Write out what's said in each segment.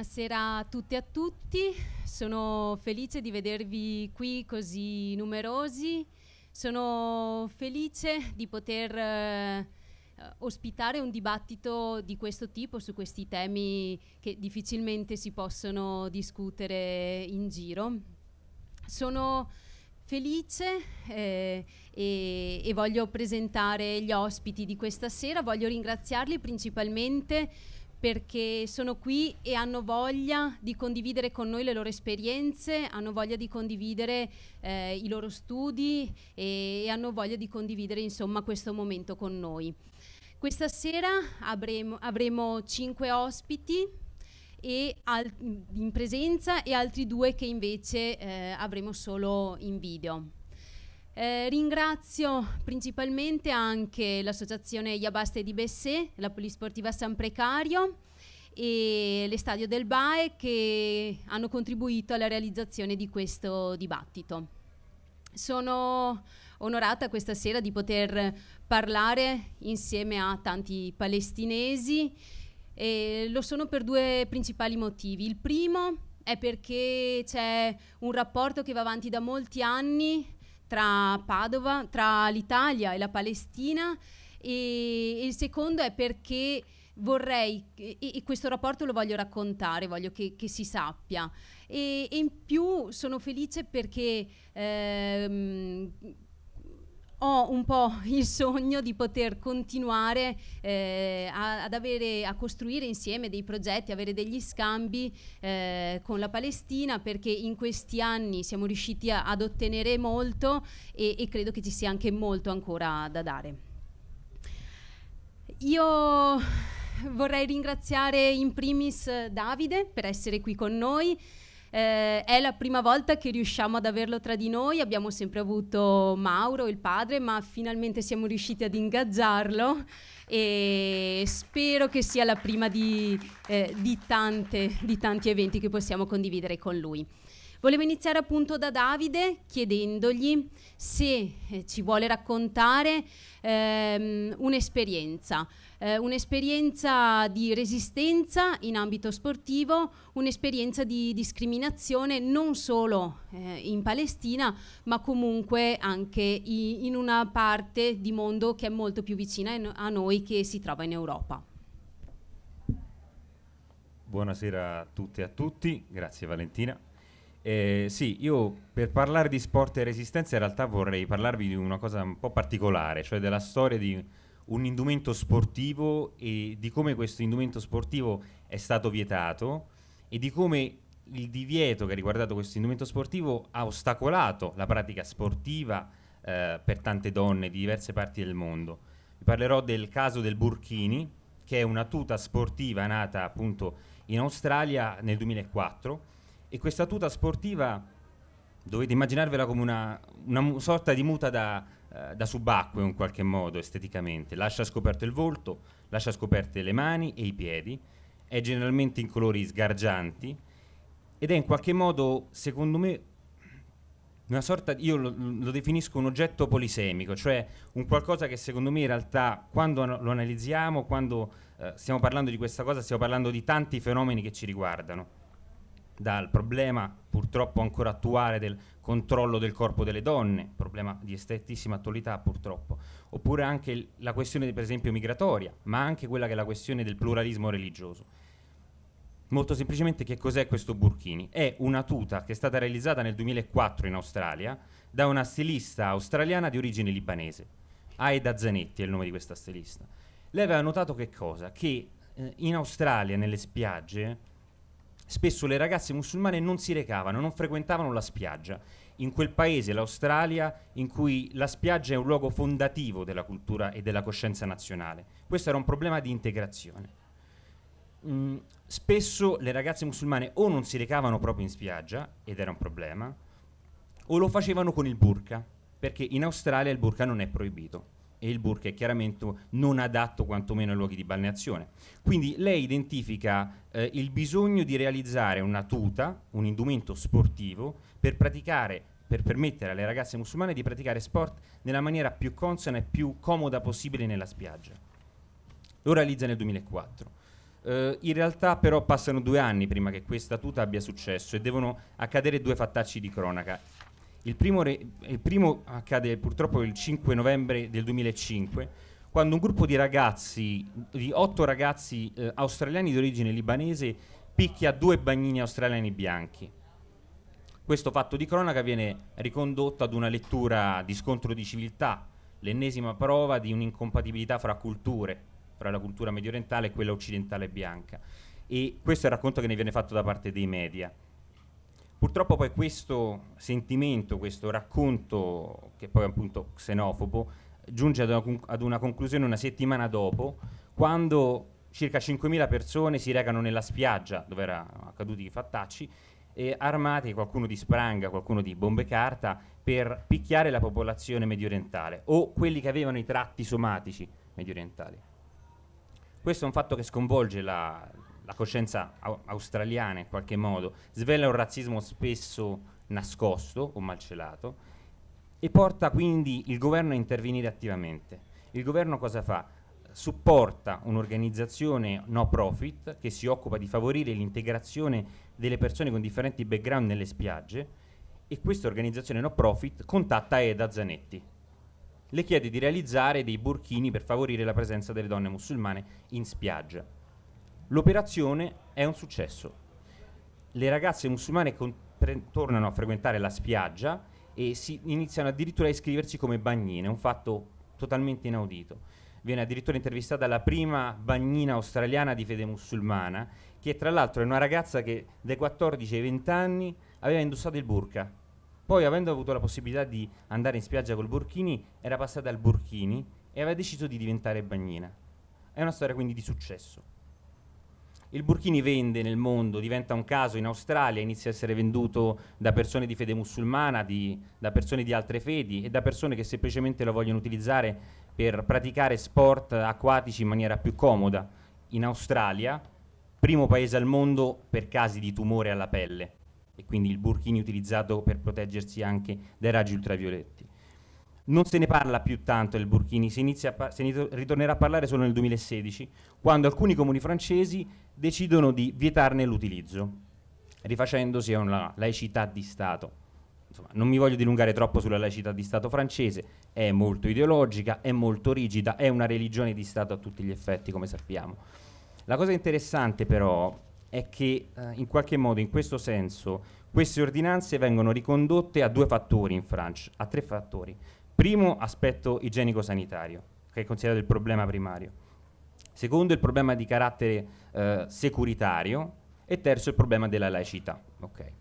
buonasera a tutti e a tutti, sono felice di vedervi qui così numerosi, sono felice di poter eh, ospitare un dibattito di questo tipo su questi temi che difficilmente si possono discutere in giro. Sono felice eh, e, e voglio presentare gli ospiti di questa sera, voglio ringraziarli principalmente perché sono qui e hanno voglia di condividere con noi le loro esperienze, hanno voglia di condividere eh, i loro studi e, e, hanno voglia di condividere insomma questo momento con noi. Questa sera avremo, avremo cinque ospiti in presenza e altri due che invece eh, avremo solo in video. Eh, ringrazio principalmente anche l'associazione Iabaste di Bessé, la Polisportiva San Precario e l'Estadio del BAE che hanno contribuito alla realizzazione di questo dibattito. Sono onorata questa sera di poter parlare insieme a tanti palestinesi e lo sono per due principali motivi. Il primo è perché c'è un rapporto che va avanti da molti anni tra Padova, tra l'Italia e la Palestina e, e il secondo è perché vorrei, e, e, questo rapporto lo voglio raccontare, voglio che, che si sappia. E, e, in più sono felice perché ehm, ho un po' il sogno di poter continuare eh, a, ad avere, a costruire insieme dei progetti, avere degli scambi eh, con la Palestina perché in questi anni siamo riusciti a, ad ottenere molto e, e credo che ci sia anche molto ancora da dare. Io vorrei ringraziare in primis Davide per essere qui con noi. Eh, è la prima volta che riusciamo ad averlo tra di noi, abbiamo sempre avuto Mauro, il padre, ma finalmente siamo riusciti ad ingaggiarlo e spero che sia la prima di, eh, di, tante, di tanti eventi che possiamo condividere con lui. Volevo iniziare appunto da Davide chiedendogli se eh, ci vuole raccontare ehm, un'esperienza, eh, un'esperienza di resistenza in ambito sportivo, un'esperienza di discriminazione non solo eh, in Palestina, ma comunque anche i, in una parte di mondo che è molto più vicina a noi che si trova in Europa. Buonasera a tutte e a tutti, grazie Valentina. Eh, sì, io per parlare di sport e resistenza in realtà vorrei parlarvi di una cosa un po' particolare, cioè della storia di un indumento sportivo e di come questo indumento sportivo è stato vietato e di come il divieto che ha riguardato questo indumento sportivo ha ostacolato la pratica sportiva eh, per tante donne di diverse parti del mondo. Vi parlerò del caso del Burkini, che è una tuta sportiva nata appunto in Australia nel 2004 e questa tuta sportiva dovete immaginarvela come una, una sorta di muta da, eh, da subacqueo in qualche modo esteticamente, lascia scoperto il volto, lascia scoperte le mani e i piedi, è generalmente in colori sgargianti ed è in qualche modo, secondo me, una sorta, io lo, lo, definisco un oggetto polisemico, cioè un qualcosa che secondo me in realtà quando lo analizziamo, quando eh, stiamo parlando di questa cosa, stiamo parlando di tanti fenomeni che ci riguardano dal problema purtroppo ancora attuale del controllo del corpo delle donne, problema di strettissima attualità purtroppo, oppure anche la questione per esempio migratoria, ma anche quella che è la questione del pluralismo religioso. Molto semplicemente che cos'è questo burkini? È una tuta che è stata realizzata nel 2004 in Australia da una stilista australiana di origine libanese. Aida Zanetti è il nome di questa stilista. Lei aveva notato che cosa? Che eh, in Australia, nelle spiagge, spesso le ragazze musulmane non si recavano, non frequentavano la spiaggia. In quel paese, l'Australia, in cui la spiaggia è un luogo fondativo della cultura e della coscienza nazionale. Questo era un problema di integrazione. Mm, spesso le ragazze musulmane o non si recavano proprio in spiaggia, ed era un problema, o lo facevano con il burka, perché in Australia il burka non è proibito e il burke è chiaramente non adatto quantomeno ai luoghi di balneazione. Quindi lei identifica eh, il bisogno di realizzare una tuta, un indumento sportivo, per praticare per permettere alle ragazze musulmane di praticare sport nella maniera più consona e più comoda possibile nella spiaggia. Lo realizza nel 2004. Eh, in realtà però passano due anni prima che questa tuta abbia successo e devono accadere due fattacci di cronaca. Il primo, re, il primo accade purtroppo il 5 novembre del 2005, quando un gruppo di ragazzi, di otto ragazzi eh, australiani di origine libanese, picchia due bagnini australiani bianchi. Questo fatto di cronaca viene ricondotto ad una lettura di scontro di civiltà, l'ennesima prova di un'incompatibilità fra culture, fra la cultura mediorientale e quella occidentale bianca. E questo è il racconto che ne viene fatto da parte dei media. Purtroppo poi questo sentimento, questo racconto, che poi è appunto xenofobo, giunge ad una, ad una conclusione una settimana dopo, quando circa 5.000 persone si recano nella spiaggia dove erano accaduti i fattacci e armati, qualcuno di spranga, qualcuno di bombe carta, per picchiare la popolazione mediorientale o quelli che avevano i tratti somatici mediorientali. Questo è un fatto che sconvolge la, la coscienza australiana in qualche modo, svela un razzismo spesso nascosto o malcelato e porta quindi il governo a intervenire attivamente. Il governo cosa fa? Supporta un'organizzazione no profit che si occupa di favorire l'integrazione delle persone con differenti background nelle spiagge e questa organizzazione no profit contatta Eda Zanetti. Le chiede di realizzare dei burchini per favorire la presenza delle donne musulmane in spiaggia L'operazione è un successo. Le ragazze musulmane tornano a frequentare la spiaggia e si iniziano addirittura a iscriversi come bagnine, un fatto totalmente inaudito. Viene addirittura intervistata la prima bagnina australiana di fede musulmana, che tra l'altro è una ragazza che dai 14 ai 20 anni aveva indossato il burka. Poi, avendo avuto la possibilità di andare in spiaggia col burkini, era passata al burkini e aveva deciso di diventare bagnina. È una storia quindi di successo. Il Burkini vende nel mondo, diventa un caso in Australia, inizia a essere venduto da persone di fede musulmana, di, da persone di altre fedi e da persone che semplicemente lo vogliono utilizzare per praticare sport acquatici in maniera più comoda. In Australia, primo paese al mondo per casi di tumore alla pelle e quindi il Burkini utilizzato per proteggersi anche dai raggi ultravioletti non se ne parla più tanto del Burkini, si, a, se ritornerà a parlare solo nel 2016, quando alcuni comuni francesi decidono di vietarne l'utilizzo, rifacendosi a una laicità di Stato. Insomma, non mi voglio dilungare troppo sulla laicità di Stato francese, è molto ideologica, è molto rigida, è una religione di Stato a tutti gli effetti, come sappiamo. La cosa interessante però è che eh, in qualche modo, in questo senso, queste ordinanze vengono ricondotte a due fattori in Francia, a tre fattori. Primo aspetto igienico-sanitario, che è considerato il problema primario. Secondo il problema di carattere eh, securitario e terzo il problema della laicità. Okay.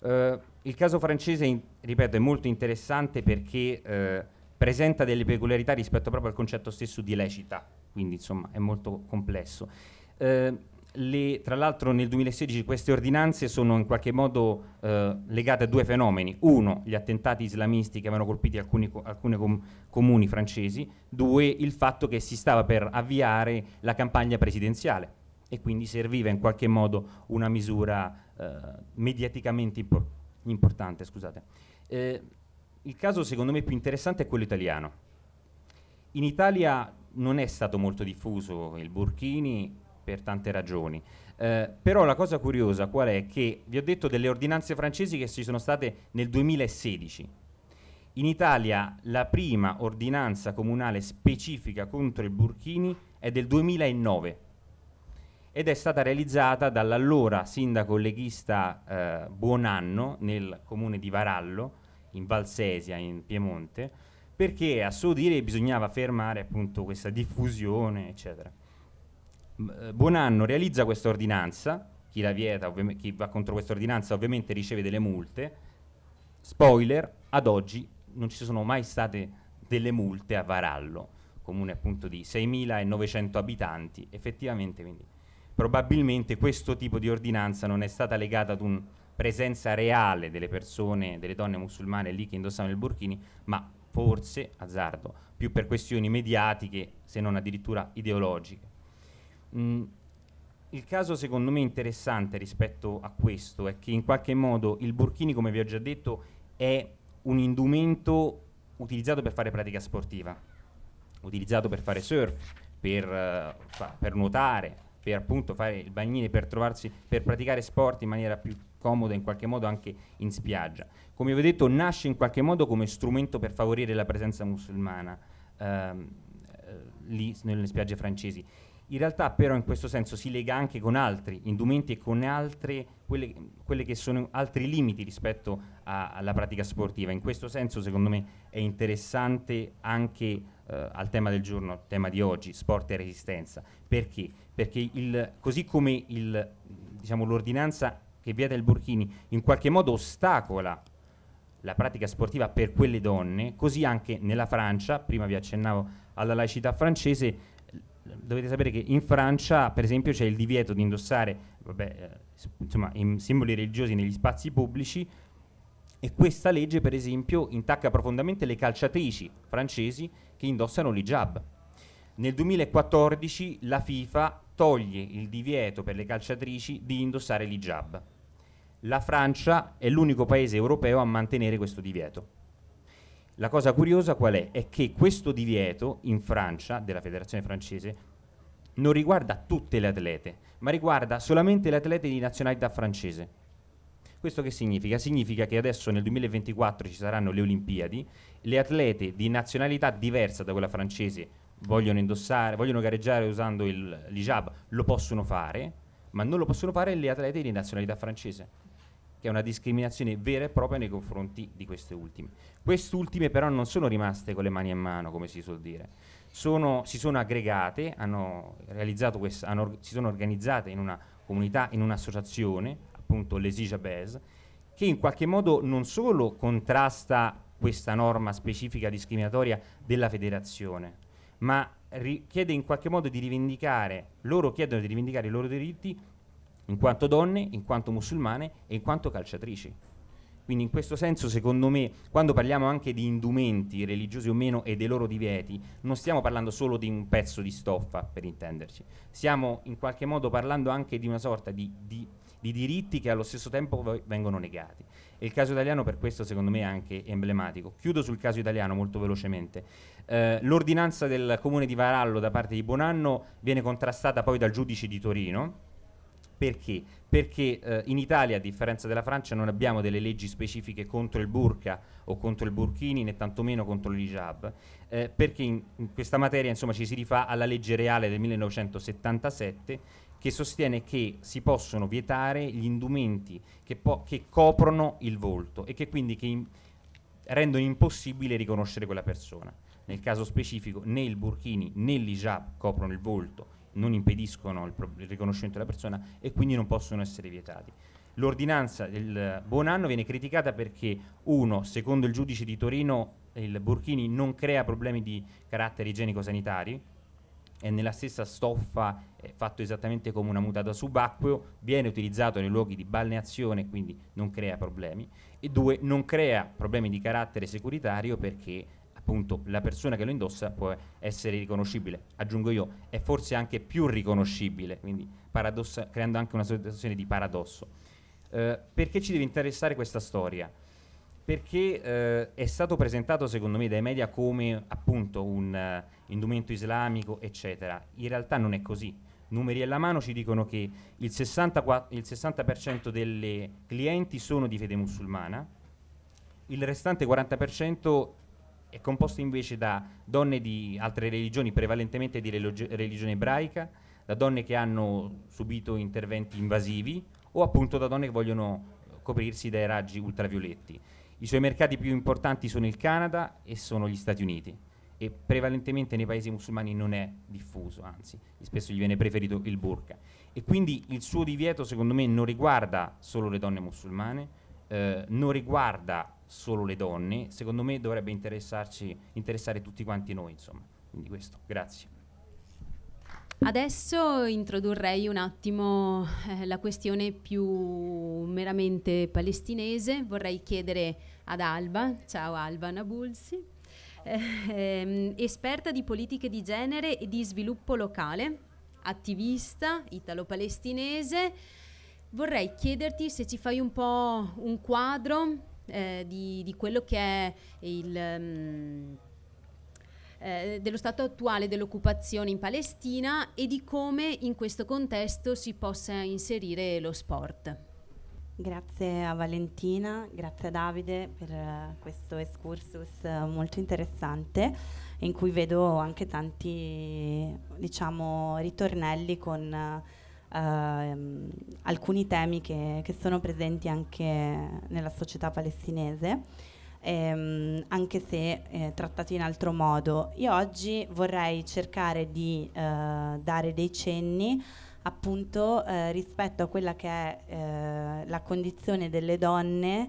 Eh, il caso francese, in, ripeto, è molto interessante perché eh, presenta delle peculiarità rispetto proprio al concetto stesso di laicità, quindi insomma è molto complesso. Eh, le, tra l'altro nel 2016 queste ordinanze sono in qualche modo eh, legate a due fenomeni. Uno, gli attentati islamisti che avevano colpito alcuni, alcune com comuni francesi. Due, il fatto che si stava per avviare la campagna presidenziale e quindi serviva in qualche modo una misura eh, mediaticamente impor importante. Eh, il caso secondo me più interessante è quello italiano. In Italia non è stato molto diffuso il Burkini per tante ragioni. Eh, però la cosa curiosa qual è? Che vi ho detto delle ordinanze francesi che ci sono state nel 2016. In Italia la prima ordinanza comunale specifica contro il burkini è del 2009 ed è stata realizzata dall'allora sindaco leghista eh, Buonanno nel comune di Varallo, in Valsesia, in Piemonte, perché a suo dire bisognava fermare appunto questa diffusione, eccetera. Eh, Buonanno realizza questa ordinanza, chi la vieta, chi va contro questa ordinanza ovviamente riceve delle multe. Spoiler, ad oggi non ci sono mai state delle multe a Varallo, comune appunto di 6.900 abitanti, effettivamente quindi probabilmente questo tipo di ordinanza non è stata legata ad una presenza reale delle persone, delle donne musulmane lì che indossavano il burkini, ma forse, azzardo, più per questioni mediatiche se non addirittura ideologiche. Mm, il caso secondo me interessante rispetto a questo è che in qualche modo il Burkini, come vi ho già detto, è un indumento utilizzato per fare pratica sportiva, utilizzato per fare surf, per, uh, per nuotare, per appunto fare il bagnino, per trovarsi, per praticare sport in maniera più comoda, in qualche modo anche in spiaggia. Come vi ho detto, nasce in qualche modo come strumento per favorire la presenza musulmana uh, lì nelle spiagge francesi in realtà però in questo senso si lega anche con altri indumenti e con altre, quelle, quelle che sono altri limiti rispetto a, alla pratica sportiva. In questo senso secondo me è interessante anche eh, al tema del giorno, al tema di oggi, sport e resistenza. Perché? Perché il, così come il, diciamo, l'ordinanza che vieta il Burkini in qualche modo ostacola la pratica sportiva per quelle donne, così anche nella Francia, prima vi accennavo alla laicità francese, dovete sapere che in Francia, per esempio, c'è il divieto di indossare vabbè, eh, insomma, simboli religiosi negli spazi pubblici e questa legge, per esempio, intacca profondamente le calciatrici francesi che indossano l'hijab. Nel 2014 la FIFA toglie il divieto per le calciatrici di indossare l'hijab. La Francia è l'unico paese europeo a mantenere questo divieto. La cosa curiosa qual è? È che questo divieto in Francia, della federazione francese, non riguarda tutte le atlete, ma riguarda solamente le atlete di nazionalità francese. Questo che significa? Significa che adesso nel 2024 ci saranno le Olimpiadi, le atlete di nazionalità diversa da quella francese vogliono indossare, vogliono gareggiare usando il, hijab, lo possono fare, ma non lo possono fare le atlete di nazionalità francese che è una discriminazione vera e propria nei confronti di queste ultime. Queste ultime però non sono rimaste con le mani in mano, come si suol dire, sono, si sono aggregate, hanno questa, hanno, si sono organizzate in una comunità, in un'associazione, appunto l'Esigabez, che in qualche modo non solo contrasta questa norma specifica discriminatoria della federazione, ma chiede in qualche modo di rivendicare, loro chiedono di rivendicare i loro diritti in quanto donne, in quanto musulmane e in quanto calciatrici. Quindi in questo senso, secondo me, quando parliamo anche di indumenti religiosi o meno e dei loro divieti, non stiamo parlando solo di un pezzo di stoffa, per intenderci. Stiamo in qualche modo parlando anche di una sorta di, di, di diritti che allo stesso tempo vengono negati. E il caso italiano per questo, secondo me, è anche emblematico. Chiudo sul caso italiano molto velocemente. Eh, l'ordinanza del comune di Varallo da parte di Bonanno viene contrastata poi dal giudice di Torino perché? Perché eh, in Italia, a differenza della Francia, non abbiamo delle leggi specifiche contro il burka o contro il burkini, né tantomeno contro l'hijab, eh, perché in, in, questa materia insomma, ci si rifà alla legge reale del 1977 che sostiene che si possono vietare gli indumenti che, po- che coprono il volto e che quindi che in- rendono impossibile riconoscere quella persona. Nel caso specifico né il burkini né l'hijab coprono il volto non impediscono il, il riconoscimento della persona e quindi non possono essere vietati. L'ordinanza del Buonanno viene criticata perché, uno, secondo il giudice di Torino, il Burkini non crea problemi di carattere igienico sanitario è nella stessa stoffa, è eh, fatto esattamente come una mutata da subacqueo, viene utilizzato nei luoghi di balneazione, quindi non crea problemi, e due, non crea problemi di carattere securitario perché appunto la persona che lo indossa può essere riconoscibile, aggiungo io, è forse anche più riconoscibile, quindi paradossa, creando anche una situazione di paradosso. Eh, perché ci deve interessare questa storia? Perché eh, è stato presentato secondo me dai media come appunto un uh, indumento islamico, eccetera. In realtà non è così. Numeri alla mano ci dicono che il 60%, il 60 delle clienti sono di fede musulmana, il restante 40% è composto invece da donne di altre religioni, prevalentemente di religione ebraica, da donne che hanno subito interventi invasivi o appunto da donne che vogliono coprirsi dai raggi ultravioletti. I suoi mercati più importanti sono il Canada e sono gli Stati Uniti e prevalentemente nei paesi musulmani non è diffuso, anzi spesso gli viene preferito il burka. E quindi il suo divieto secondo me non riguarda solo le donne musulmane, eh, non riguarda solo le donne, secondo me dovrebbe interessare tutti quanti noi, insomma. Quindi questo, grazie. Adesso introdurrei un attimo eh, la questione più meramente palestinese. Vorrei chiedere ad Alba, ciao Alba Nabulsi, eh, esperta di politiche di genere e di sviluppo locale, attivista italo-palestinese. Vorrei chiederti se ci fai un po' un quadro eh, di, di, quello che è il... Mm, eh, dello stato attuale dell'occupazione in Palestina e di come in questo contesto si possa inserire lo sport. Grazie a Valentina, grazie a Davide per uh, questo excursus uh, molto interessante in cui vedo anche tanti diciamo, ritornelli con uh, ehm, alcuni temi che, che, sono presenti anche nella società palestinese, ehm, anche se eh, trattati in altro modo. Io oggi vorrei cercare di eh, dare dei cenni appunto eh, rispetto a quella che è eh, la condizione delle donne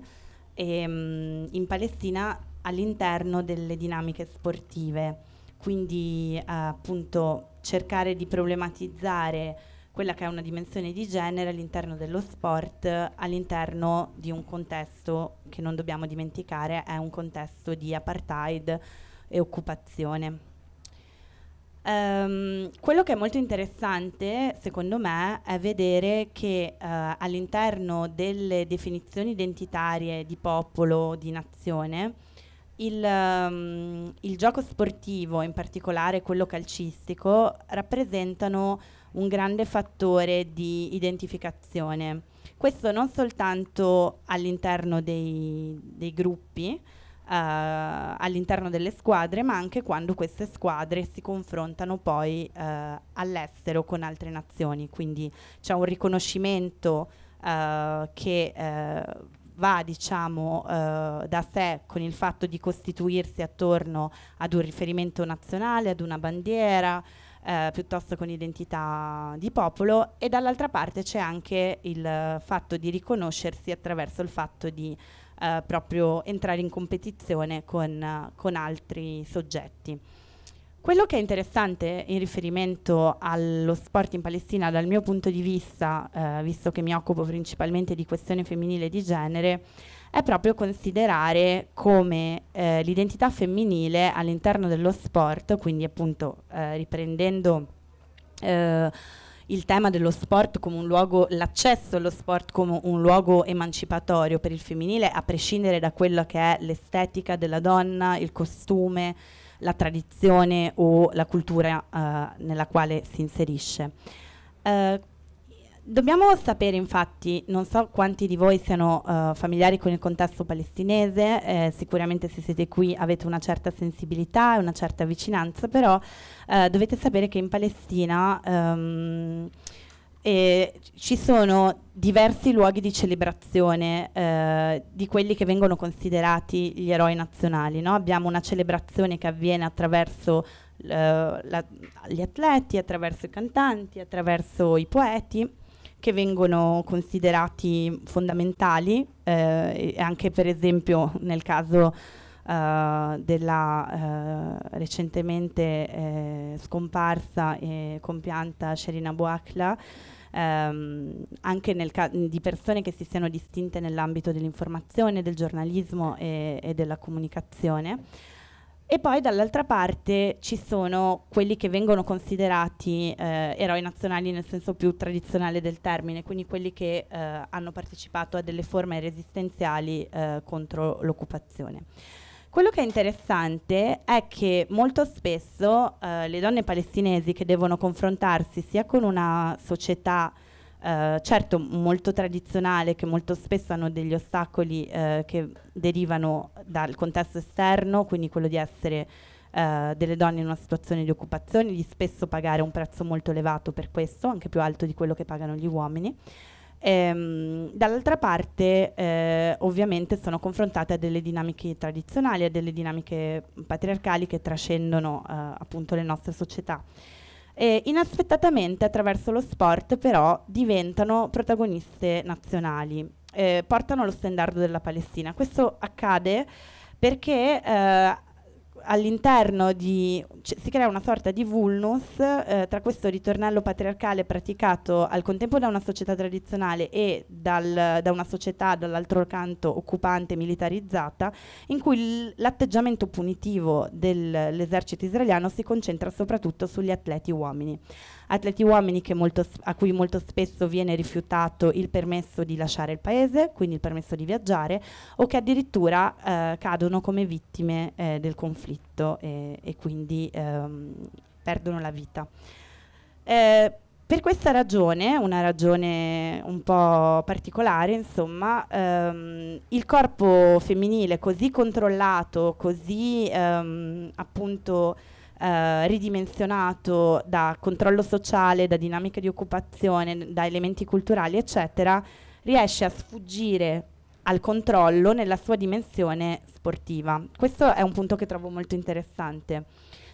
ehm, in Palestina all'interno delle dinamiche sportive quindi eh, appunto cercare di problematizzare quella che è una dimensione di genere all'interno dello sport, all'interno di un contesto che non dobbiamo dimenticare è un contesto di apartheid e occupazione. Um, quello che è molto interessante, secondo me, è vedere che uh, all'interno delle definizioni identitarie di popolo, di nazione, il, um, il gioco sportivo, in particolare quello calcistico, rappresentano un grande fattore di identificazione. Questo non soltanto all'interno dei, dei gruppi, Uh, all'interno delle squadre, ma anche quando queste squadre si confrontano poi uh, all'estero con altre nazioni. Quindi c'è un riconoscimento uh, che va diciamo da sé con il fatto di costituirsi attorno ad un riferimento nazionale, ad una bandiera, eh, piuttosto con identità di popolo e dall'altra parte c'è anche il fatto di riconoscersi attraverso il fatto di eh, proprio entrare in competizione con, con altri soggetti. Quello che è interessante in riferimento allo sport in Palestina dal mio punto di vista, eh, visto che mi occupo principalmente di questione femminile e di genere, è proprio considerare come eh, l'identità femminile all'interno dello sport, quindi appunto eh, riprendendo eh, il tema dello sport come un luogo, l'accesso allo sport come un luogo emancipatorio per il femminile, a prescindere da quello che è l'estetica della donna, il costume, la tradizione o la cultura eh, nella quale si inserisce. Uh, Dobbiamo sapere infatti, non so quanti di voi siano uh, familiari con il contesto palestinese, eh, sicuramente se siete qui avete una certa sensibilità e una certa vicinanza, però uh, dovete sapere che in Palestina um, eh, ci sono diversi luoghi di celebrazione eh, di quelli che vengono considerati gli eroi nazionali. No? Abbiamo una celebrazione che avviene attraverso eh, la, gli atleti, attraverso i cantanti, attraverso i poeti che vengono considerati fondamentali eh, anche per esempio nel caso eh, della eh, recentemente eh, scomparsa e compianta Sherina Boakla ehm, anche di persone che si siano distinte nell'ambito dell'informazione, del giornalismo e, e della comunicazione. E poi dall'altra parte ci sono quelli che vengono considerati eh, eroi nazionali nel senso più tradizionale del termine, quindi quelli che eh, hanno partecipato a delle forme resistenziali eh, contro l'occupazione. Quello che è interessante è che molto spesso eh, le donne palestinesi che devono confrontarsi sia con una società eh, certo molto tradizionale che molto spesso hanno degli ostacoli eh, che derivano dal contesto esterno, quindi quello di essere eh, delle donne in una situazione di occupazione, di spesso pagare un prezzo molto elevato per questo, anche più alto di quello che pagano gli uomini. Ehm, dall'altra parte eh, ovviamente sono confrontate a delle dinamiche tradizionali, a delle dinamiche patriarcali che trascendono eh, appunto le nostre società. E inaspettatamente attraverso lo sport però diventano protagoniste nazionali, eh, portano lo standard della Palestina. Questo accade perché eh, all'interno di si crea una sorta di vulnus eh, tra questo ritornello patriarcale praticato al contempo da una società tradizionale e dal, da una società dall'altro canto occupante militarizzata in cui l'atteggiamento punitivo dell'esercito israeliano si concentra soprattutto sugli atleti uomini atleti uomini molto, a cui molto spesso viene rifiutato il permesso di lasciare il paese, quindi il permesso di viaggiare, o che addirittura eh, cadono come vittime eh, del conflitto e, e quindi ehm, perdono la vita. Eh, per questa ragione, una ragione un po' particolare, insomma, ehm, il corpo femminile così controllato, così ehm, appunto eh, ridimensionato da controllo sociale, da dinamiche di occupazione, da elementi culturali, eccetera, riesce a sfuggire al controllo nella sua dimensione sportiva. Questo è un punto che trovo molto interessante.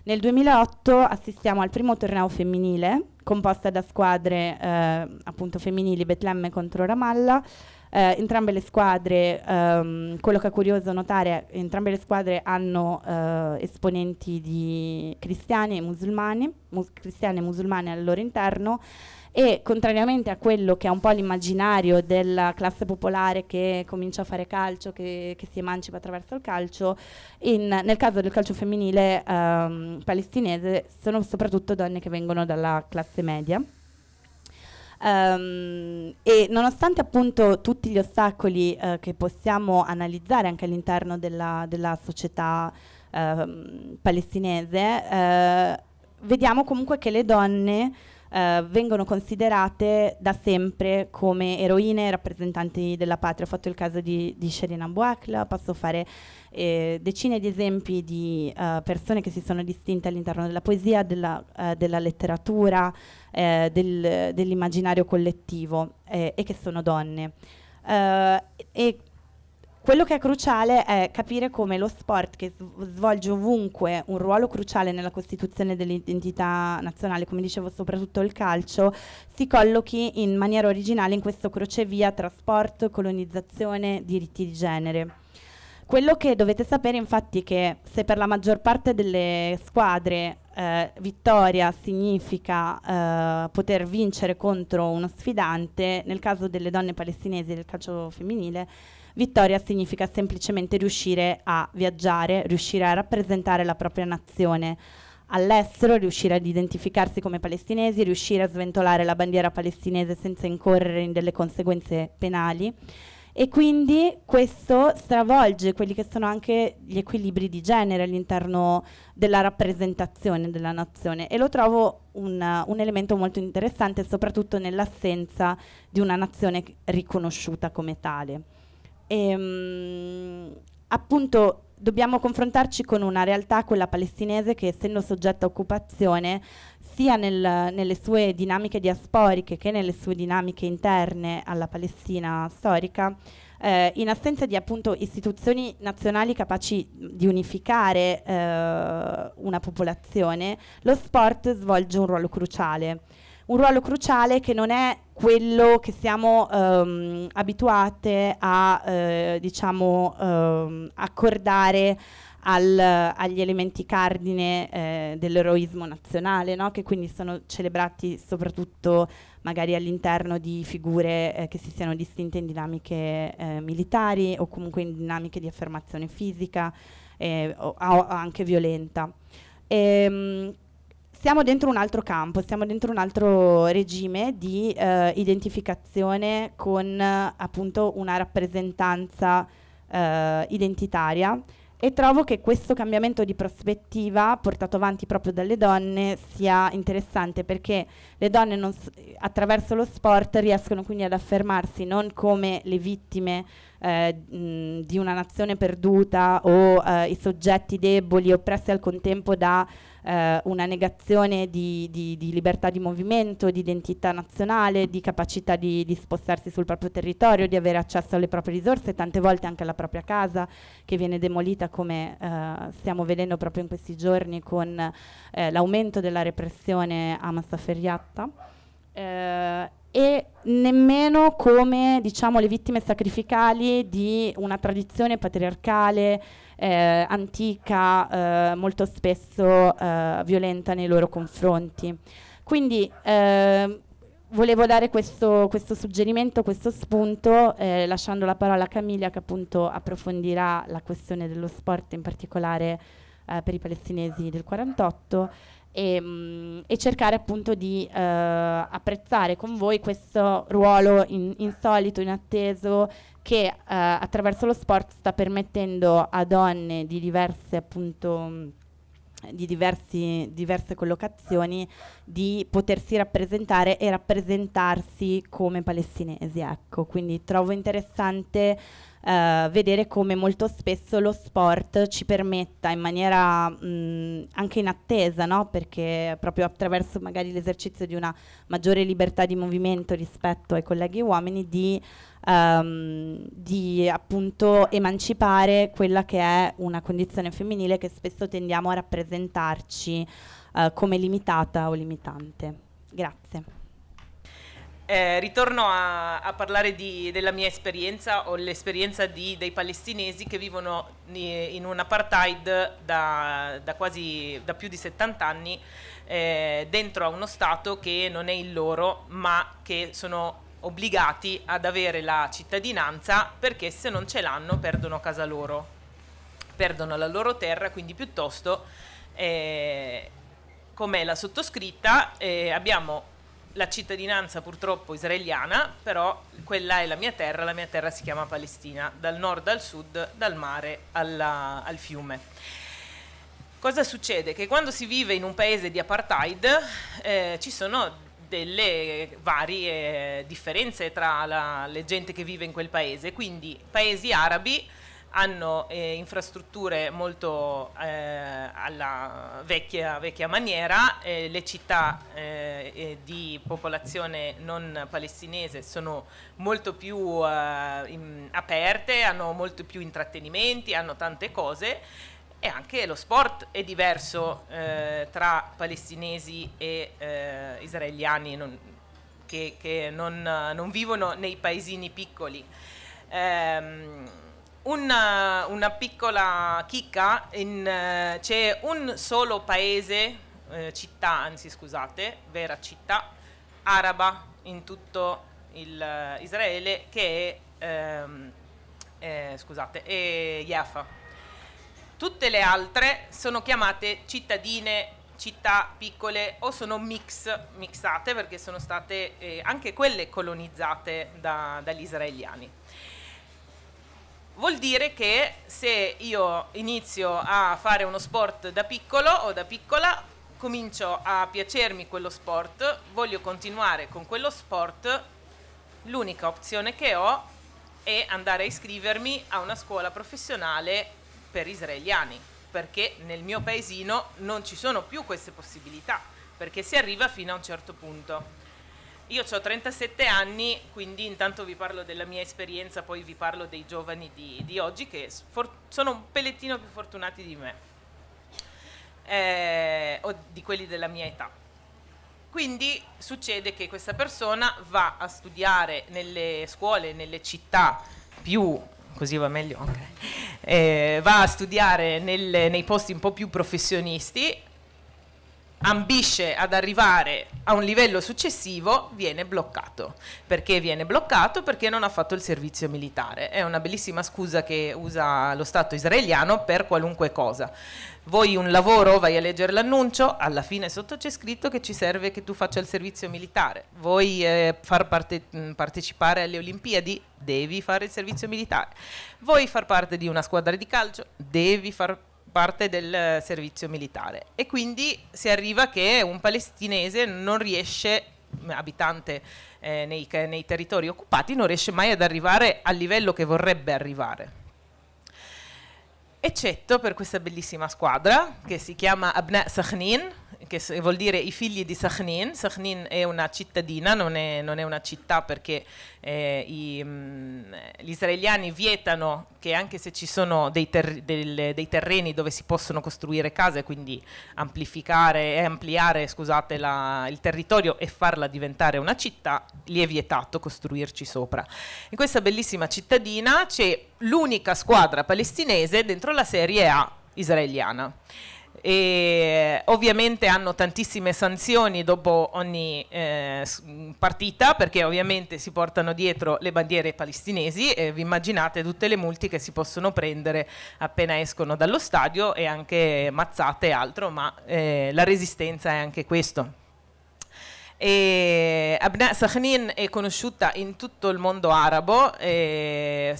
Nel 2008 assistiamo al primo torneo femminile, composta da squadre eh, appunto femminili Betlemme contro Ramallah, eh, entrambe le squadre, ehm, quello che è curioso notare, entrambe le squadre hanno eh, esponenti di cristiani e musulmani, mus cristiani e musulmani al loro interno e contrariamente a quello che è un po' l'immaginario della classe popolare che comincia a fare calcio, che, che si emancipa attraverso il calcio, in, nel caso del calcio femminile ehm, palestinese sono soprattutto donne che vengono dalla classe media Um, e nonostante appunto tutti gli ostacoli eh, che possiamo analizzare anche all'interno della, della, società eh, palestinese, eh, vediamo comunque che le donne eh, vengono considerate da sempre come eroine, rappresentanti della patria. Ho fatto il caso di, di Sherina Bouakla, posso fare eh, decine di esempi di uh, persone che si sono distinte all'interno della poesia, della, uh, della letteratura, eh, del, dell'immaginario collettivo eh, e che sono donne. Eh, e quello che è cruciale è capire come lo sport, che svolge ovunque un ruolo cruciale nella costituzione dell'identità nazionale, come dicevo soprattutto il calcio, si collochi in maniera originale in questo crocevia tra sport, colonizzazione, diritti di genere. Quello che dovete sapere infatti è che se per la maggior parte delle squadre eh, vittoria significa eh, poter vincere contro uno sfidante, nel caso delle donne palestinesi del calcio femminile, vittoria significa semplicemente riuscire a viaggiare, riuscire a rappresentare la propria nazione all'estero, riuscire ad identificarsi come palestinesi, riuscire a sventolare la bandiera palestinese senza incorrere in delle conseguenze penali e quindi questo stravolge quelli che sono anche gli equilibri di genere all'interno della rappresentazione della nazione e lo trovo un, un elemento molto interessante soprattutto nell'assenza di una nazione riconosciuta come tale. E, ehm, mh, appunto dobbiamo confrontarci con una realtà, quella palestinese, che essendo soggetta a occupazione sia nel, nelle sue dinamiche diasporiche che nelle sue dinamiche interne alla Palestina storica, eh, in assenza di appunto istituzioni nazionali capaci di unificare eh, una popolazione, lo sport svolge un ruolo cruciale. Un ruolo cruciale che non è quello che siamo ehm, abituate a, eh, diciamo, ehm, accordare al, agli elementi cardine eh, dell'eroismo nazionale, no? che quindi sono celebrati soprattutto magari all'interno di figure eh, che si siano distinte in dinamiche eh, militari o comunque in dinamiche di affermazione fisica eh, o, o, anche violenta. E, ehm, siamo dentro un altro campo, siamo dentro un altro regime di eh, identificazione con appunto una rappresentanza eh, identitaria e trovo che questo cambiamento di prospettiva portato avanti proprio dalle donne sia interessante perché le donne attraverso lo sport riescono quindi ad affermarsi non come le vittime eh, mh, di una nazione perduta o eh, i soggetti deboli oppressi al contempo da eh, una negazione di, di, di, libertà di movimento, di identità nazionale, di capacità di, di, spostarsi sul proprio territorio, di avere accesso alle proprie risorse, tante volte anche alla propria casa che viene demolita come eh, stiamo vedendo proprio in questi giorni con eh, l'aumento della repressione a Massaferriatta. Ferriatta eh, e nemmeno come diciamo, le vittime sacrificali di una tradizione patriarcale eh, antica, eh, molto spesso eh, violenta nei loro confronti. Quindi ehm, volevo dare questo, questo, suggerimento, questo spunto, eh, lasciando la parola a Camiglia che appunto approfondirà la questione dello sport, in particolare eh, per i palestinesi del 48. E, mh, mm, e, cercare appunto di eh, apprezzare con voi questo ruolo in, insolito, inatteso che eh, attraverso lo sport sta permettendo a donne di diverse appunto di diversi, diverse collocazioni di potersi rappresentare e rappresentarsi come palestinesi. Ecco, quindi trovo interessante eh, vedere come molto spesso lo sport ci permetta in maniera mh, anche inattesa, no? perché proprio attraverso magari l'esercizio di una maggiore libertà di movimento rispetto ai colleghi uomini, di, um, di appunto emancipare quella che è una condizione femminile che spesso tendiamo a rappresentarci eh, come limitata o limitante. Grazie. Eh, ritorno a, a parlare di, della mia esperienza o l'esperienza di, dei palestinesi che vivono in un apartheid da, da, quasi da più di 70 anni eh, dentro a uno Stato che non è il loro ma che sono obbligati ad avere la cittadinanza perché se non ce l'hanno perdono casa loro, perdono la loro terra, quindi piuttosto eh, come la sottoscritta eh, abbiamo la cittadinanza purtroppo israeliana, però quella è la mia terra, la mia terra si chiama Palestina, dal nord al sud, dal mare alla, al fiume. Cosa succede? Che quando si vive in un paese di apartheid eh, ci sono delle varie differenze tra la, le gente che vive in quel paese, quindi paesi arabi hanno eh, infrastrutture molto eh, alla vecchia, vecchia maniera, eh, le città eh, eh, di popolazione non palestinese sono molto più eh, in, aperte, hanno molto più intrattenimenti, hanno tante cose e anche lo sport è diverso tra palestinesi e israeliani non, che, che non, non, vivono nei paesini piccoli. Ehm, una, eh, una piccola chicca, eh, c'è un solo paese, eh, città, anzi scusate, vera città, araba in tutto il, eh, Israele che è, ehm, eh, scusate, è Jaffa. Tutte le altre sono chiamate cittadine, città piccole o sono mix, mixate perché sono state eh, anche quelle colonizzate da, dagli israeliani. Vuol dire che se io inizio a fare uno sport da piccolo o da piccola, comincio a piacermi quello sport, voglio continuare con quello sport, l'unica opzione che ho è andare a iscrivermi a una scuola professionale per israeliani, perché nel mio paesino non ci sono più queste possibilità, perché si arriva fino a un certo punto. Io ho 37 anni, quindi intanto vi parlo della mia esperienza, poi vi parlo dei giovani di, di oggi che sono un pelettino più fortunati di me, eh, o di quelli della mia età. Quindi succede che questa persona va a studiare nelle scuole, nelle città più così va meglio. anche, Eh, va a studiare nel, nei posti un po' più professionisti ambisce ad arrivare a un livello successivo viene bloccato. Perché viene bloccato? Perché non ha fatto il servizio militare. È una bellissima scusa che usa lo Stato israeliano per qualunque cosa. Vuoi un lavoro? Vai a leggere l'annuncio, alla fine sotto c'è scritto che ci serve che tu faccia il servizio militare. Vuoi eh, far parte, mm, partecipare alle Olimpiadi? Devi fare il servizio militare. Vuoi far parte di una squadra di calcio? Devi far parte del eh, servizio militare e quindi si arriva che un palestinese non riesce, mm, abitante eh, nei, nei territori occupati, non riesce mai ad arrivare al livello che vorrebbe arrivare eccetto per questa bellissima squadra che si chiama Abna Sakhnin, che vuol dire i figli di Sachin. Sachin è una cittadina, non è, non è una città perché eh, i, mh, mm, gli israeliani vietano che anche se ci sono dei, ter del, dei terreni dove si possono costruire case, quindi amplificare, ampliare scusate, la, il territorio e farla diventare una città, gli è vietato costruirci sopra. In questa bellissima cittadina c'è l'unica squadra palestinese dentro la Serie A israeliana. E ovviamente hanno tantissime sanzioni dopo ogni eh, partita perché ovviamente si portano dietro le bandiere palestinesi e vi immaginate tutte le multe che si possono prendere appena escono dallo stadio e anche mazzate e altro, ma eh, la resistenza è anche questo. E Abna Sakhin è conosciuta in tutto il mondo arabo. E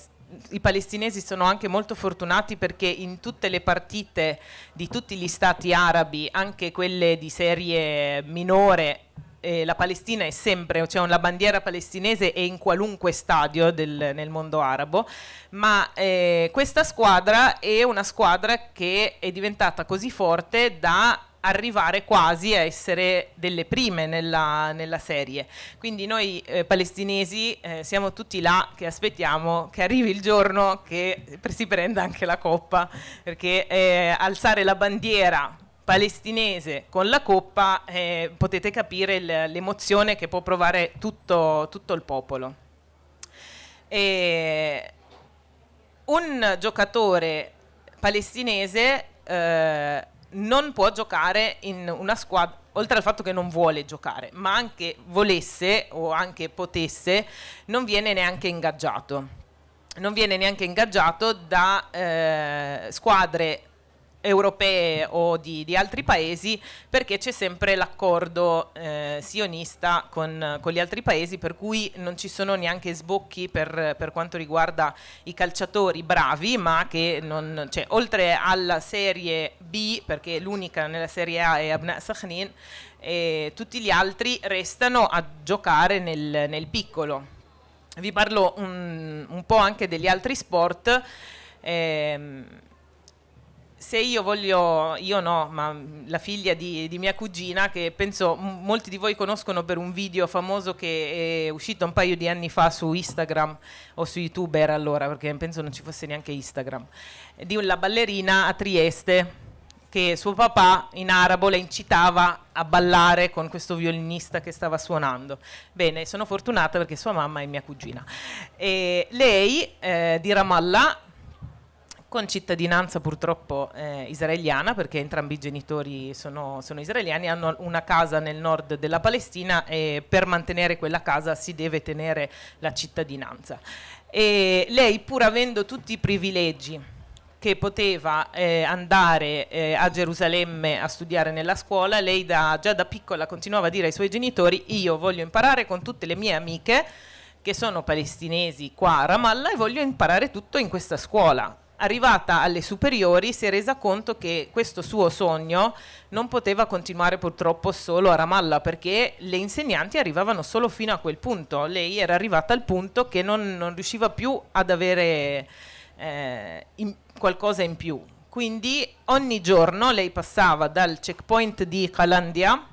i palestinesi sono anche molto fortunati perché in tutte le partite di tutti gli stati arabi, anche quelle di serie minore, eh, la Palestina è sempre, cioè la bandiera palestinese è in qualunque stadio del, nel mondo arabo, ma eh, questa squadra è una squadra che è diventata così forte da arrivare quasi a essere delle prime nella, nella serie. Quindi noi eh, palestinesi eh, siamo tutti là che aspettiamo che arrivi il giorno che si prenda anche la coppa, perché eh, alzare la bandiera palestinese con la coppa eh, potete capire l'emozione che può provare tutto, tutto il popolo. E un giocatore palestinese eh, non può giocare in una squadra, oltre al fatto che non vuole giocare, ma anche volesse o anche potesse, non viene neanche ingaggiato. Non viene neanche ingaggiato da eh, squadre europee o di, di altri paesi, perché c'è sempre l'accordo eh, sionista con, con, gli altri paesi, per cui non ci sono neanche sbocchi per, per quanto riguarda i calciatori bravi, ma che non, cioè, oltre alla serie B, perché l'unica nella serie A è Abna Sakhin, e tutti gli altri restano a giocare nel, nel piccolo. Vi parlo un, un, po' anche degli altri sport. Ehm, se io voglio, io no, ma la figlia di, di mia cugina, che penso m- molti di voi conoscono per un video famoso che è uscito un paio di anni fa su Instagram o su YouTube era allora, perché penso non ci fosse neanche Instagram, di una ballerina a Trieste che suo papà in arabo le incitava a ballare con questo violinista che stava suonando. Bene, sono fortunata perché sua mamma è mia cugina. E lei eh, di Ramallah con cittadinanza purtroppo eh, israeliana, perché entrambi i genitori sono, sono, israeliani, hanno una casa nel nord della Palestina e per mantenere quella casa si deve tenere la cittadinanza. E lei, pur avendo tutti i privilegi, che poteva eh, andare eh, a Gerusalemme a studiare nella scuola, lei da, già da piccola continuava a dire ai suoi genitori io voglio imparare con tutte le mie amiche che sono palestinesi qua a Ramallah e voglio imparare tutto in questa scuola arrivata alle superiori si è resa conto che questo suo sogno non poteva continuare purtroppo solo a Ramallah perché le insegnanti arrivavano solo fino a quel punto, lei era arrivata al punto che non, non riusciva più ad avere eh, in, qualcosa in più. Quindi ogni giorno lei passava dal checkpoint di Calandia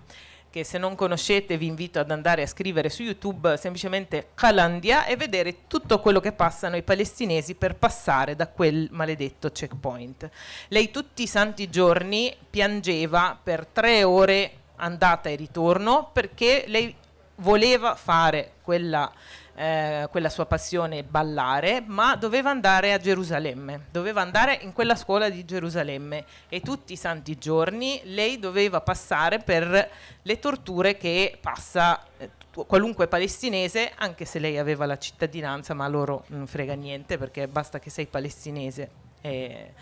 che se non conoscete vi invito ad andare a scrivere su YouTube semplicemente Calandia e vedere tutto quello che passano i palestinesi per passare da quel maledetto checkpoint. Lei tutti i santi giorni piangeva per tre ore andata e ritorno perché lei voleva fare quella eh, quella sua passione ballare, ma doveva andare a Gerusalemme, doveva andare in quella scuola di Gerusalemme e tutti i santi giorni lei doveva passare per le torture che passa eh, qualunque palestinese, anche se lei aveva la cittadinanza, ma loro non frega niente perché basta che sei palestinese e, eh,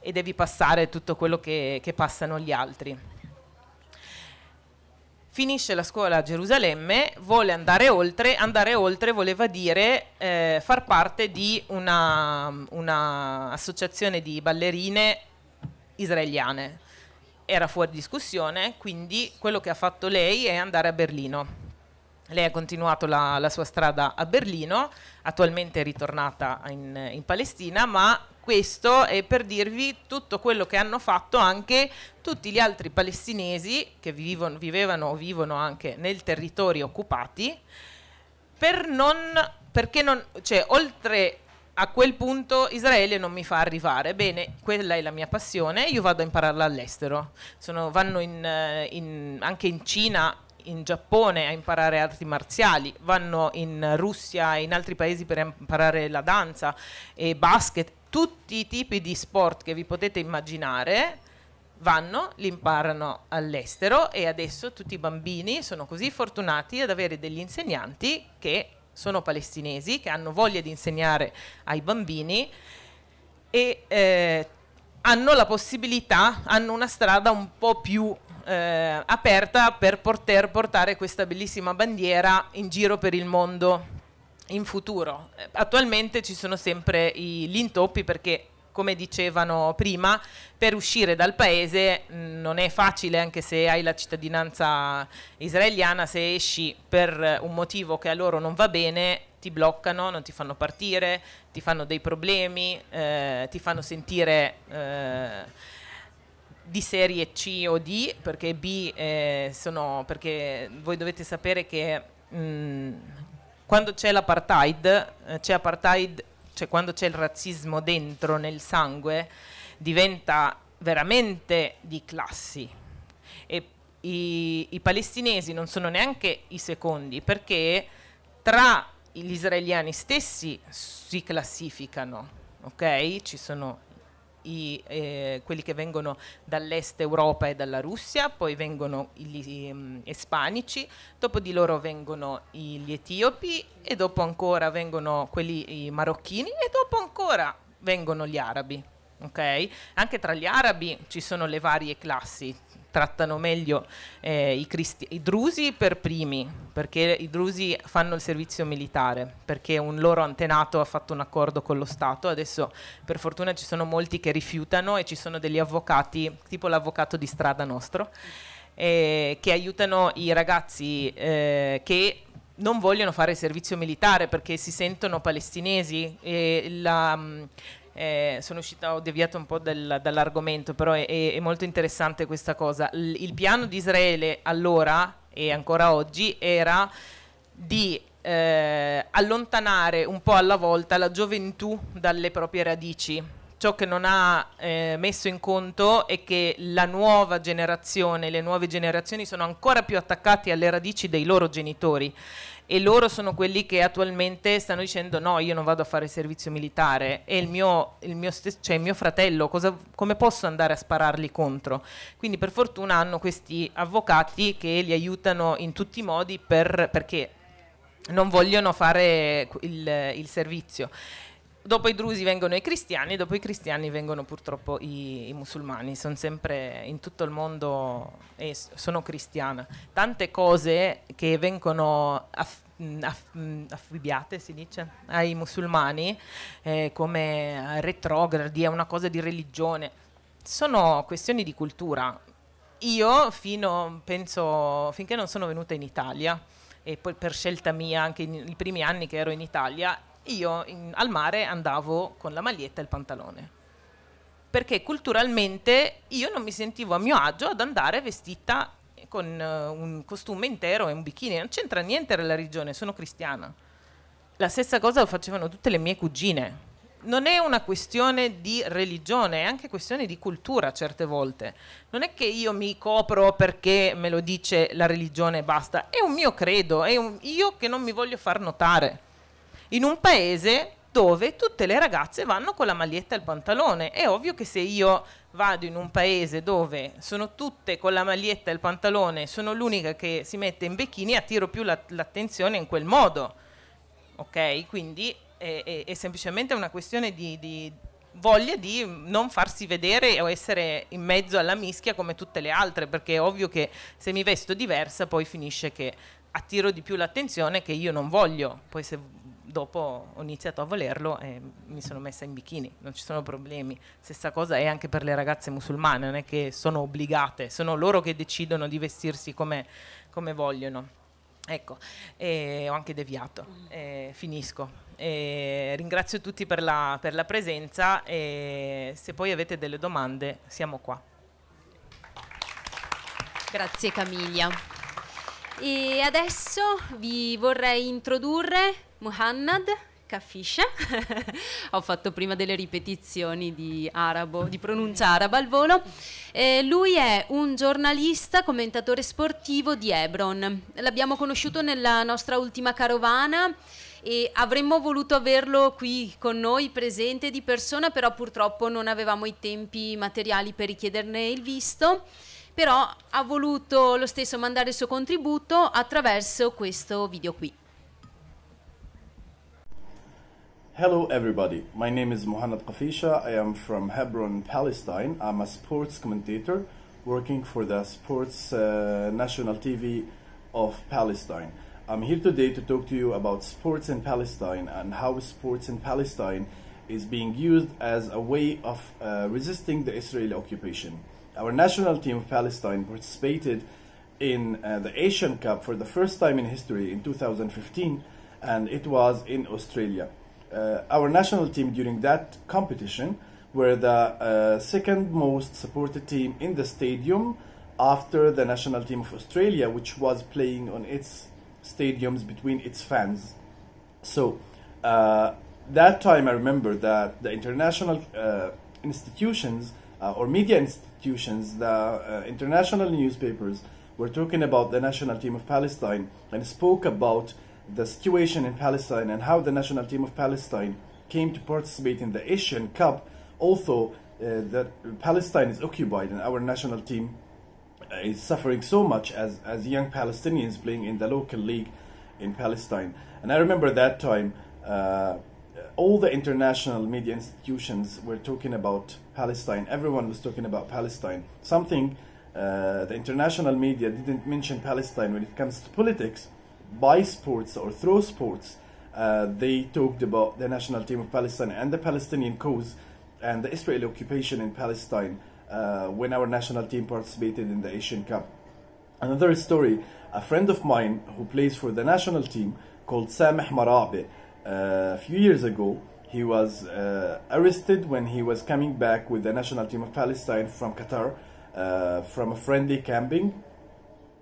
e devi passare tutto quello che, che passano gli altri finisce la scuola a Gerusalemme, vuole andare oltre, andare oltre voleva dire eh, far parte di un'associazione una di ballerine israeliane. Era fuori discussione, quindi quello che ha fatto lei è andare a Berlino. Lei ha continuato la, la sua strada a Berlino, attualmente è ritornata in, in Palestina, ma questo è per dirvi tutto quello che hanno fatto anche tutti gli altri palestinesi che vivono, vivevano o vivono anche nel territorio occupati, per non, perché non, cioè, oltre a quel punto Israele non mi fa arrivare. Bene, quella è la mia passione, io vado a impararla all'estero. Sono, vanno in, eh, in, anche in Cina in Giappone a imparare arti marziali, vanno in Russia e in altri paesi per imparare la danza e basket tutti i tipi di sport che vi potete immaginare vanno, li imparano all'estero e adesso tutti i bambini sono così fortunati ad avere degli insegnanti che sono palestinesi, che hanno voglia di insegnare ai bambini e eh, hanno la possibilità, hanno una strada un po' più eh, aperta per poter portare questa bellissima bandiera in giro per il mondo in futuro. Eh, attualmente ci sono sempre i, gli intoppi perché come dicevano prima, per uscire dal paese mm, non è facile, anche se hai la cittadinanza israeliana, se esci per eh, un motivo che a loro non va bene, ti bloccano, non ti fanno partire, ti fanno dei problemi, eh, ti fanno sentire eh, di serie C o D, perché B eh, sono, perché voi dovete sapere che mh, mm, quando c'è l'apartheid, eh, c'è apartheid, cioè quando c'è il razzismo dentro nel sangue, diventa veramente di classi. E i, i palestinesi non sono neanche i secondi, perché tra gli israeliani stessi si classificano, ok? Ci sono i, eh, quelli che vengono dall'est Europa e dalla Russia, poi vengono gli ispanici, mm, dopo di loro vengono gli etiopi e dopo ancora vengono quelli i marocchini e dopo ancora vengono gli arabi. Okay? Anche tra gli arabi ci sono le varie classi, trattano meglio eh, i, i, drusi per primi, perché i drusi fanno il servizio militare, perché un loro antenato ha fatto un accordo con lo Stato, adesso per fortuna ci sono molti che rifiutano e ci sono degli avvocati, tipo l'avvocato di strada nostro, eh, che aiutano i ragazzi eh, che non vogliono fare il servizio militare perché si sentono palestinesi. La, mm, eh, sono uscita, ho deviato un po' del, dall'argomento, però è, è, molto interessante questa cosa. L il piano di Israele allora e ancora oggi era di eh, allontanare un po' alla volta la gioventù dalle proprie radici. Ciò che non ha eh, messo in conto è che la nuova generazione, le nuove generazioni sono ancora più attaccate alle radici dei loro genitori e loro sono quelli che attualmente stanno dicendo no, io non vado a fare servizio militare e il mio, il mio, cioè il mio fratello, cosa, come posso andare a spararli contro? Quindi per fortuna hanno questi avvocati che li aiutano in tutti i modi per, perché non vogliono fare il, il servizio dopo i drusi vengono i cristiani, dopo i cristiani vengono purtroppo i, i musulmani, sono sempre in tutto il mondo e sono cristiana. Tante cose che vengono aff, aff, affibbiate, si dice, ai musulmani eh, come retrogradi, è una cosa di religione, sono questioni di cultura. Io fino, penso, finché non sono venuta in Italia, e poi per scelta mia anche nei primi anni che ero in Italia, io in, al mare andavo con la maglietta e il pantalone. Perché culturalmente io non mi sentivo a mio agio ad andare vestita con uh, un costume intero e un bikini. Non c'entra niente nella religione, sono cristiana. La stessa cosa lo facevano tutte le mie cugine. Non è una questione di religione, è anche questione di cultura certe volte. Non è che io mi copro perché me lo dice la religione e basta. È un mio credo, è un io che non mi voglio far notare in un paese dove tutte le ragazze vanno con la maglietta e il pantalone. È ovvio che se io vado in un paese dove sono tutte con la maglietta e il pantalone, sono l'unica che si mette in becchini, attiro più la, l'attenzione in quel modo. Ok? Quindi è, è, è semplicemente una questione di, di voglia di non farsi vedere o essere in mezzo alla mischia come tutte le altre, perché è ovvio che se mi vesto diversa poi finisce che attiro di più l'attenzione che io non voglio. Poi se dopo ho iniziato a volerlo e mi sono messa in bikini, non ci sono problemi. Stessa cosa è anche per le ragazze musulmane, non è che sono obbligate, sono loro che decidono di vestirsi come, come vogliono. Ecco, ho anche deviato, mm. e finisco. E ringrazio tutti per la, per la presenza e se poi avete delle domande siamo qua. Grazie Camiglia. E adesso vi vorrei introdurre Muhammad, Kafisha, ho fatto prima delle ripetizioni di, arabo, di pronuncia araba al volo, eh, lui è un giornalista, commentatore sportivo di Hebron, l'abbiamo conosciuto nella nostra ultima carovana e avremmo voluto averlo qui con noi presente di persona, però purtroppo non avevamo i tempi materiali per richiederne il visto però ha voluto lo stesso mandare il suo contributo attraverso questo video qui. Hello everybody, my name is Mohamed Qafisha. I am from Hebron, Palestine. I'm a sports commentator working for the Sports uh, National TV of Palestine. I'm here today to talk to you about sports in Palestine and how sports in Palestine is being used as a way of uh, resisting the Israeli occupation. Our national team of Palestine participated in uh, the Asian Cup for the first time in history in 2015 and it was in Australia. Uh, our national team during that competition were the uh, second most supported team in the stadium after the national team of Australia, which was playing on its stadiums between its fans. So uh, that time I remember that the international uh, institutions uh, or media institutions, the uh, international newspapers were talking about the national team of Palestine and spoke about the situation in Palestine and how the national team of Palestine came to participate in the Asian Cup, also uh, that Palestine is occupied and our national team is suffering so much as, as young Palestinians playing in the local league in Palestine. And I remember that time, uh, all the international media institutions were talking about Palestine. Everyone was talking about Palestine. Something uh, the international media didn't mention Palestine when it comes to politics by sports or through sports, uh, they talked about the national team of Palestine and the Palestinian cause and the Israeli occupation in Palestine uh, when our national team participated in the Asian Cup. Another story a friend of mine who plays for the national team called Samih Marabe. uh, a few years ago, he was uh, arrested when he was coming back with the national team of Palestine from Qatar uh, from a friendly camping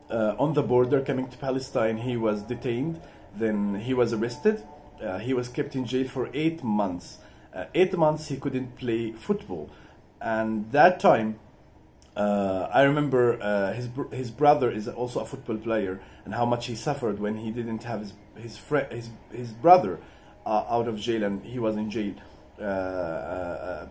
uh, on the border coming to Palestine, he was detained. Then he was arrested. Uh, he was kept in jail for eight months. Uh, eight months he couldn't play football. And that time, uh, I remember uh, his br his brother is also a football player, and how much he suffered when he didn't have his his his, his brother uh, out of jail, and he was in jail.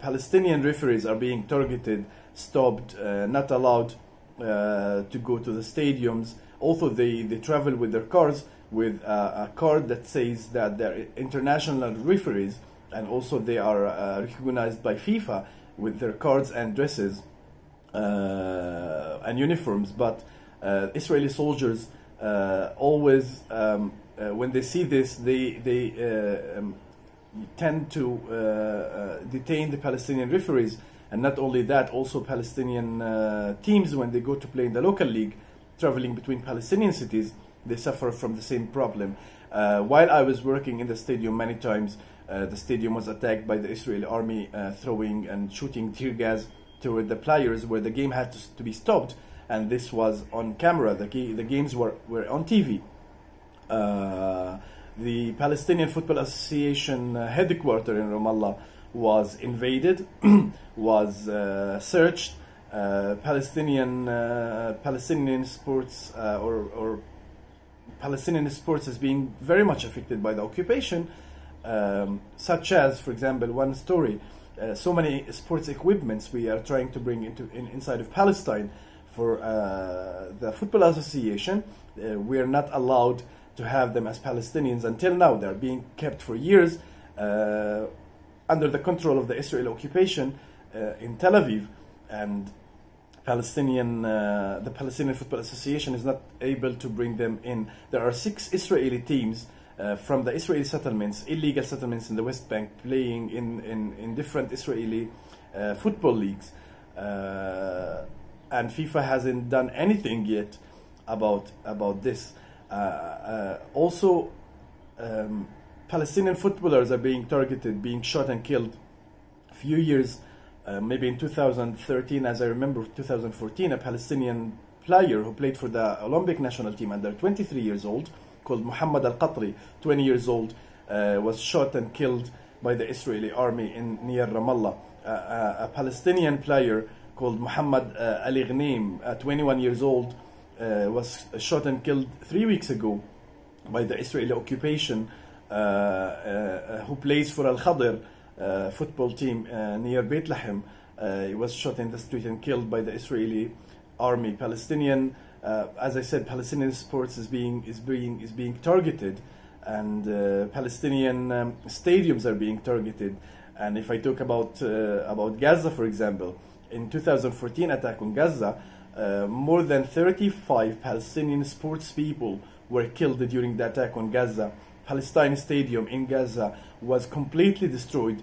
Palestinian referees are being targeted, stopped, not allowed uh, to go to the stadiums. Also, they, they travel with their cars with a, a card that says that they're international referees and also they are uh, recognized by FIFA with their cards and dresses uh, and uniforms. But uh, Israeli soldiers uh, always, um, uh, when they see this, they they um, tend to detain the Palestinian referees and not only that, also Palestinian uh, teams, when they go to play in the local league, traveling between Palestinian cities, they suffer from the same problem. Uh, while I was working in the stadium many times, uh, the stadium was attacked by the Israeli army uh, throwing and shooting tear gas toward the players where the game had to, to be stopped. And this was on camera. The, the games were, were on TV. Uh, the Palestinian Football Association uh, headquarters in Ramallah was invaded, was uh, searched. Uh, Palestinian uh, Palestinian sports uh, or, or Palestinian sports is being very much affected by the occupation, um, such as, for example, one story. Uh, so many sports equipments we are trying to bring into in, inside of Palestine for the football association. we are not allowed to have them as Palestinians until now. They're being kept for years. Uh, under the control of the Israeli occupation uh, in Tel Aviv, and Palestinian, uh, the Palestinian Football Association is not able to bring them in. There are six Israeli teams uh, from the Israeli settlements, illegal settlements in the West Bank, playing in, in, in different Israeli uh, football leagues. Uh, and FIFA hasn't done anything yet about, about this. Uh, also, um, Palestinian footballers are being targeted, being shot and killed. A few years, uh, maybe in 2013, as I remember, 2014, a Palestinian player who played for the Olympic national team under 23 years old, called Muhammad Al Qatri, 20 years old, uh, was shot and killed by the Israeli army in near Ramallah. Uh, a Palestinian player called Muhammad uh, Ali Ghanim, uh, 21 years old, uh, was shot and killed three weeks ago by the Israeli occupation uh, uh, who plays for Al Khadr uh, football team near Bethlehem. he was shot in the street and killed by the Israeli army. Palestinian, as I said, Palestinian sports is being is being is being targeted, and Palestinian um, stadiums are being targeted. And if I talk about about Gaza, for example, in 2014 attack on Gaza, uh, more than 35 Palestinian sports people were killed during the attack on Gaza. Palestine Stadium in Gaza was completely destroyed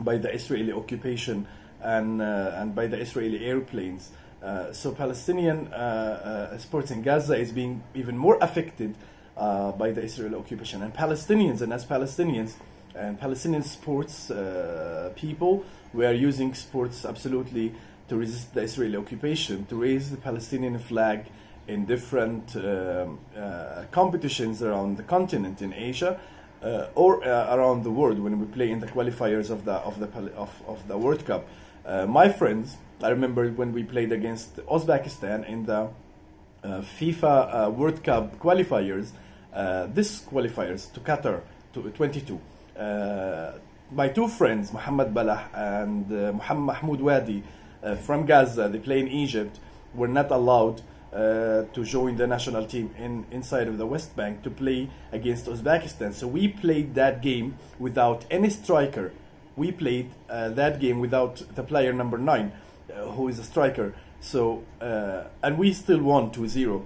by the Israeli occupation and, uh, and by the Israeli airplanes. Uh, so Palestinian uh, uh sports in Gaza is being even more affected uh, by the Israeli occupation. And Palestinians, and as Palestinians, and Palestinian sports uh, people, we are using sports absolutely to resist the Israeli occupation, to raise the Palestinian flag in different um, uh, competitions around the continent in Asia uh, or uh, around the world when we play in the qualifiers of the of the of, of the World Cup. Uh, my friends, I remember when we played against Uzbekistan in the uh, FIFA uh, World Cup qualifiers. this qualifiers to Qatar to 22. my two friends, Mohammed Balah and Mohammed Mahmoud Wadi from Gaza, they play in Egypt, were not allowed uh, to join the national team in inside of the West Bank to play against Uzbekistan. So we played that game without any striker. We played uh, that game without the player number nine, uh, who is a striker. So uh, and we still won 2-0.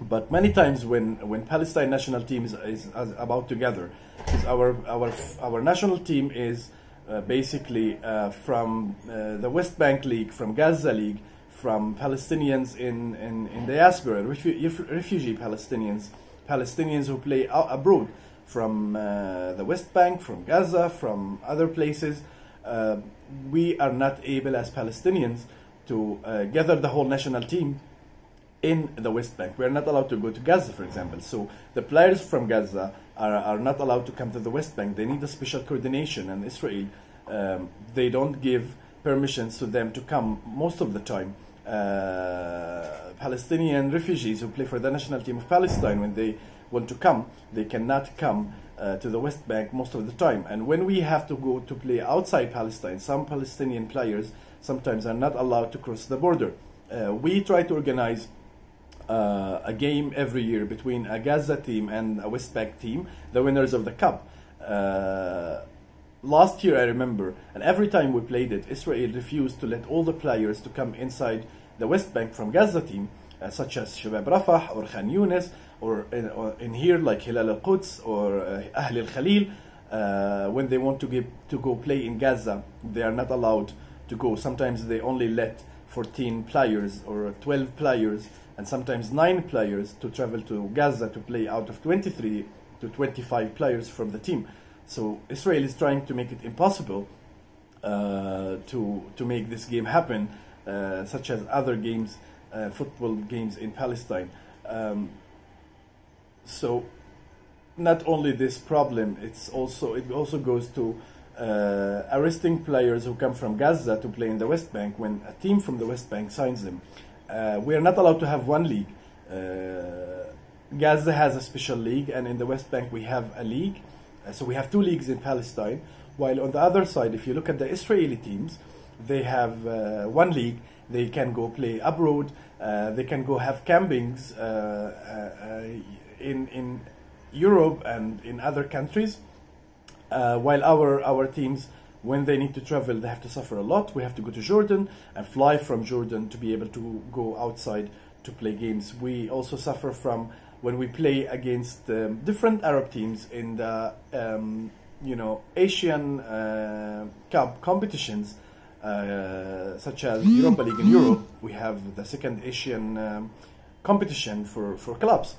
But many times when when Palestine national team is, is, is about to gather, is our our our national team is. Uh, basically, uh, from the West Bank League, from Gaza League, from Palestinians in, in, in diaspora, refu- refugee Palestinians, Palestinians who play out abroad from uh, the West Bank, from Gaza, from other places. Uh, we are not able as Palestinians to uh, gather the whole national team in the West Bank. We are not allowed to go to Gaza, for example. So the players from Gaza are, are not allowed to come to the West Bank. They need a special coordination, and Israel, um, they don't give permissions to them to come most of the time. Uh, Palestinian refugees who play for the national team of Palestine when they want to come, they cannot come uh, to the West Bank most of the time. And when we have to go to play outside Palestine, some Palestinian players sometimes are not allowed to cross the border. Uh, we try to organize uh, a game every year between a Gaza team and a West Bank team, the winners of the cup. Uh, last year, I remember, and every time we played it, Israel refused to let all the players to come inside the West Bank from Gaza team, uh, such as Shabab Rafah or Khan Yunis, or in, or in here like Hilal al Quds or uh, Ahl al Khalil. Uh, when they want to, get, to go play in Gaza, they are not allowed to go. Sometimes they only let 14 players or 12 players and sometimes 9 players to travel to Gaza to play out of 23 to 25 players from the team. So Israel is trying to make it impossible uh, to, to make this game happen uh, such as other games, uh, football games in Palestine. Um, so not only this problem, it's also it also goes to uh, arresting players who come from Gaza to play in the West Bank when a team from the West Bank signs them. Uh, we are not allowed to have one league. Uh, Gaza has a special league, and in the West Bank we have a league. Uh, so we have two leagues in Palestine. While on the other side, if you look at the Israeli teams, they have uh, one league, they can go play abroad, uh, they can go have campings uh, uh, in, in Europe and in other countries, uh, while our, our teams, when they need to travel, they have to suffer a lot. We have to go to Jordan and fly from Jordan to be able to go outside to play games. We also suffer from when we play against um, different Arab teams in the um, you know Asian uh, Cup competitions uh, such as Europa League in Europe, we have the second Asian um, competition for, for clubs.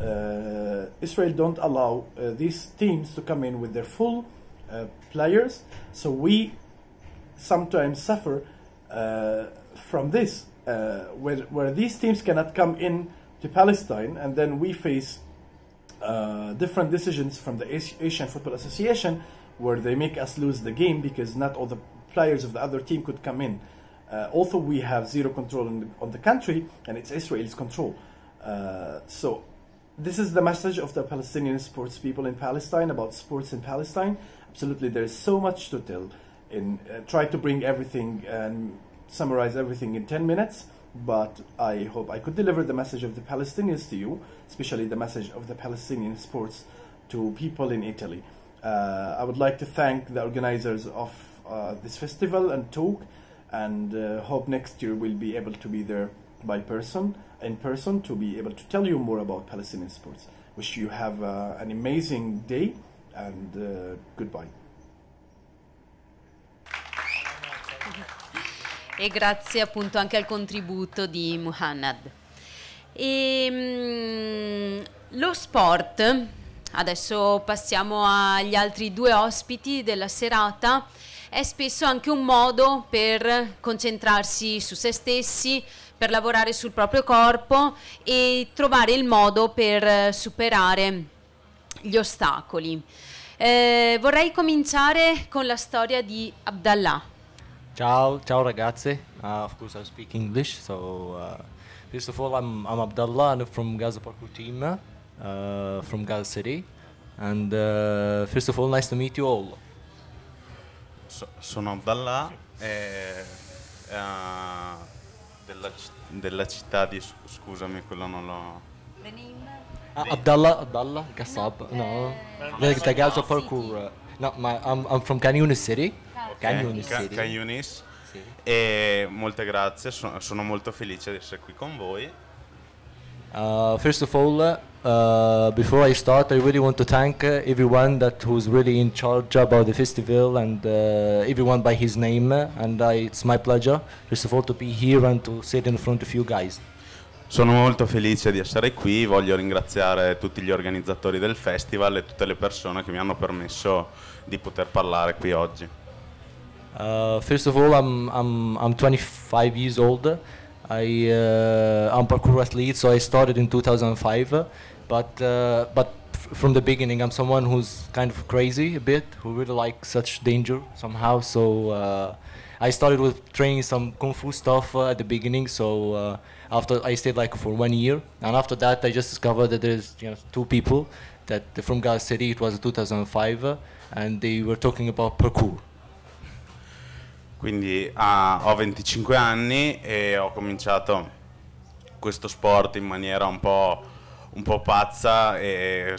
Uh, Israel don't allow uh, these teams to come in with their full players, so we sometimes suffer from this, where, where these teams cannot come in to Palestine, and then we face uh, different decisions from the Asian Football Association where they make us lose the game because not all the players of the other team could come in. Uh, although we have zero control the, on the country, and it's Israel's control. Uh, so, this is the message of the Palestinian sports people in Palestine about sports in Palestine. Absolutely, there is so much to tell. In uh, try to bring everything and summarize everything in 10 minutes, but I hope I could deliver the message of the Palestinians to you, especially the message of the Palestinian sports to people in Italy. Uh, I would like to thank the organizers of uh, this festival and talk and uh, hope next year we'll be able to be there by person in person to be able to tell you more about Palestinian sports. Wish you have uh, an amazing day and uh, goodbye. E grazie appunto anche al contributo di Muhannad. E, ehm, mh, lo sport Adesso passiamo agli altri due ospiti della serata è spesso anche un modo per concentrarsi su se stessi, per lavorare sul proprio corpo e trovare il modo per superare gli ostacoli. Eh, vorrei cominciare con la storia di Abdallah. Ciao, ciao ragazze. Uh, of course, I speak English. So, uh, first of all, I'm, I'm Abdallah. I'm from Gaza Parkour team, uh, from Gaza City. And uh, first of all, nice to meet you all sono da là, eh, eh, della, della, città di... scusami, quello non l'ho... Benim? Ah, Abdallah, ah, Abdallah, Gassab, no. The, the guys of parkour. No, my, I'm, I'm from Canyunis City. Okay. Canyunis City. Canyunis. Sì. E molte grazie, sono, sono molto felice di essere qui con voi. Uh, first of all, Uh, before I start, I really want to thank uh, everyone that who's really in charge about the festival and uh, everyone by his name. And I, it's my pleasure, first of all, to be here and to sit in front of you guys. Sono molto felice di essere qui, voglio ringraziare tutti gli organizzatori del festival e tutte le persone che mi hanno permesso di poter parlare qui oggi. Uh, first of all, I'm, I'm, I'm 25 years old. I, uh, I'm parkour athlete, so I started in 2005. But uh, but from the beginning, I'm someone who's kind of crazy a bit, who really likes such danger somehow. So uh, I started with training some kung fu stuff uh, at the beginning. So uh, after I stayed like for one year, and after that, I just discovered that there's you know two people that from Gaza City. It was 2005, uh, and they were talking about parkour. Quindi ah, ho 25 anni e ho cominciato questo sport in maniera un po' un po' pazza e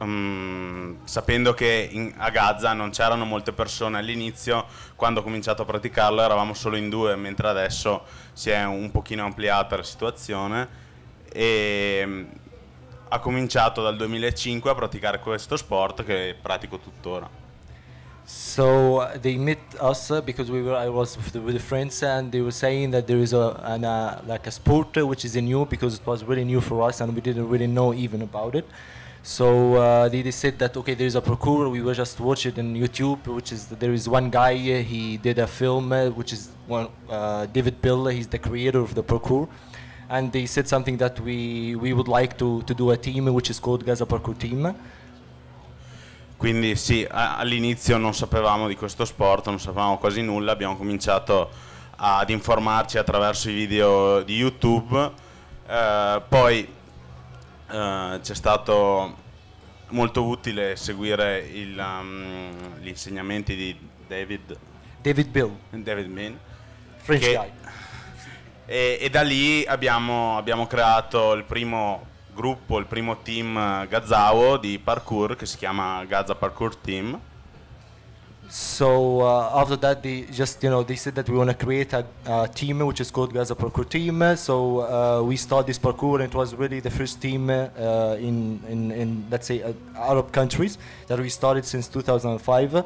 um, sapendo che in, a Gaza non c'erano molte persone all'inizio, quando ho cominciato a praticarlo eravamo solo in due, mentre adesso si è un pochino ampliata la situazione e mm, ha cominciato dal 2005 a praticare questo sport che pratico tuttora. So uh, they met us uh, because we were I was with, friends and they were saying that there is a an, uh, like a sport uh, which is new because it was really new for us and we didn't really know even about it. So uh, they, they, said that okay, there is a parkour. We were just watch it on YouTube, which is there is one guy he did a film uh, which is one uh, David Bill. He's the creator of the parkour, and they said something that we we would like to to do a team which is called Gaza Parkour Team. Quindi sì, all'inizio non sapevamo di questo sport, non sapevamo quasi nulla, abbiamo cominciato ad informarci attraverso i video di YouTube, eh, poi eh, c'è stato molto utile seguire il, um, gli insegnamenti di David, David Bill. David Min, French che, guy. E, e, da lì abbiamo, abbiamo creato il primo gruppo, il primo team eh, Gazao di parkour che si chiama Gaza Parkour Team. So uh, after that, they just you know they said that we want to create a, a, team which is called Gaza Parkour Team. So uh, we started this parkour, and it was really the first team uh, in, in, in let's say uh, Arab countries that we started since 2005.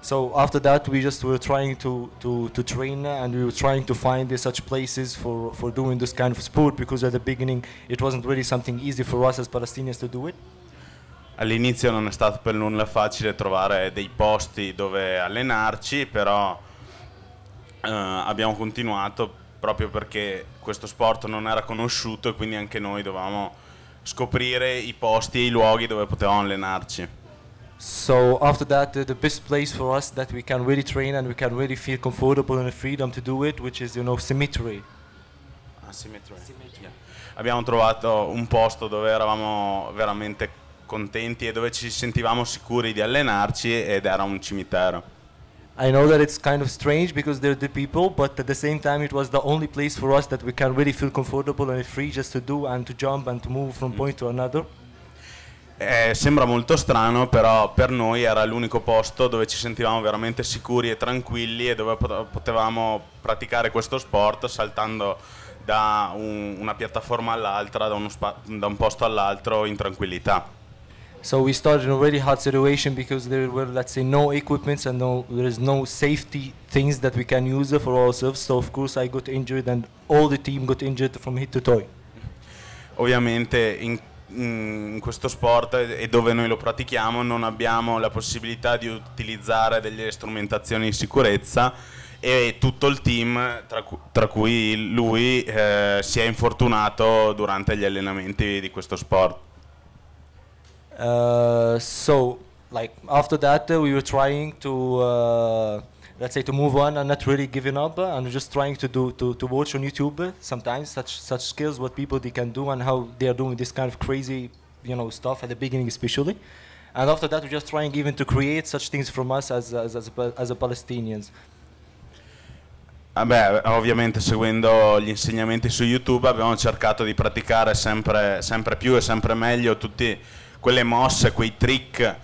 So after that, we just were trying to, to, to train and we were trying to find uh, such places for, for doing this kind of sport because at the beginning it wasn't really something easy for us as Palestinians to do it. All'inizio non è stato per nulla facile trovare dei posti dove allenarci, però eh, abbiamo continuato proprio perché questo sport non era conosciuto e quindi anche noi dovevamo scoprire i posti e i luoghi dove potevamo allenarci. So after that, the, the, best place for us that we can really train and we can really feel comfortable and freedom to do it, which is, you know, cemetery. cemetery. Ah, cemetery. Yeah. Abbiamo trovato un posto dove eravamo veramente contenti e dove ci sentivamo sicuri di allenarci ed era un cimitero. I know that it's kind of strange because they're the people, but at the same time it was the only place for us that we can really feel comfortable and free just to do and to jump and to move from mm. point to another. Eh, sembra molto strano, però per noi era l'unico posto dove ci sentivamo veramente sicuri e tranquilli e dove potevamo praticare questo sport saltando da un, una piattaforma all'altra, da, da un posto all'altro in tranquillità. So we started in a really hard situation because there were, let's say, no equipments and no, there is no safety things that we can use for ourselves. So of course I got injured and all the team got injured from head to toe. Ovviamente in Mm, in questo sport e dove noi lo pratichiamo non abbiamo la possibilità di utilizzare delle strumentazioni di sicurezza e tutto il team, tra, cu- tra cui lui, eh, si è infortunato durante gli allenamenti di questo sport. Uh, so, like after that, uh, we were trying to uh let's say to move on and not really giving up and just trying to do to, to watch on youtube sometimes such such skills what people they can do and how they are doing this kind of crazy you know stuff at the beginning especially and after that we're just trying even to create such things from us as as as, as a palestinians Ah beh, ovviamente seguendo gli insegnamenti su YouTube abbiamo cercato di praticare sempre, sempre più e sempre meglio tutte quelle mosse, quei trick eh,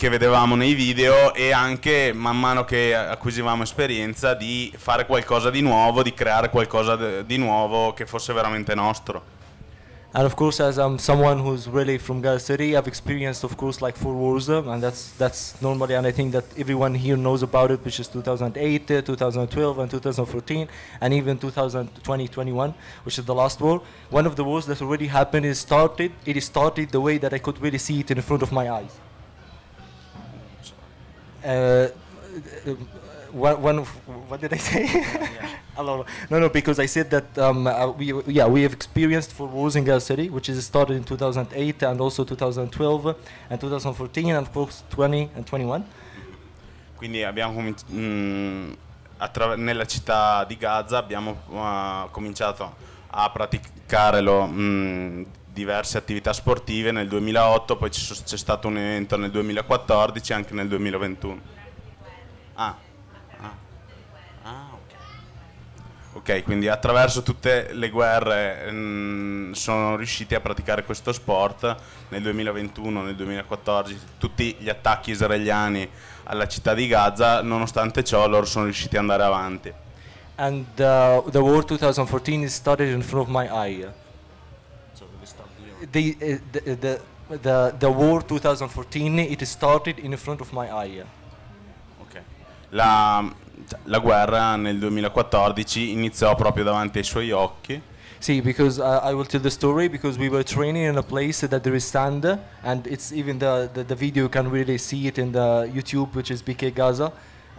che vedevamo nei video e anche man mano che acquisivamo esperienza di fare qualcosa di nuovo, di creare qualcosa di nuovo che fosse veramente nostro. And of course, as I'm someone who's really from Gaza City, I've experienced, of course, like four wars, and that's that's normally, and I think that everyone here knows about it, which is 2008, 2012, uh, and 2014, and even 2020, 21, which is the last war. One of the wars that already happened is started. It started the way that I could really see it in front of my eyes. Uh, one, one what did I say? no, no, because I said that um, uh, we, yeah, we have experienced for Rosinga City, which is started in 2008 and also 2012 and 2014 and of course 20 and 21. Quindi abbiamo mh, mm, nella città di Gaza abbiamo uh, cominciare a praticarlo mh, mm, diverse attività sportive nel 2008, poi c'è stato un evento nel 2014 e anche nel 2021. Ah. ah. ah ok, quindi attraverso tutte le guerre mh, mm, sono riusciti a praticare questo sport nel 2021, nel 2014, tutti gli attacchi israeliani alla città di Gaza, nonostante ciò loro sono riusciti ad andare avanti. And uh, the war 2014 started in front of my eye. the, uh, uh, the, the, the, war 2014, it started in front of my eye. Okay. La, la guerra nel 2014 iniziò proprio davanti ai suoi occhi. See, because uh, I will tell the story because we were training in a place that there is sand, and it's even the, the, the video you can really see it in the YouTube, which is BK Gaza.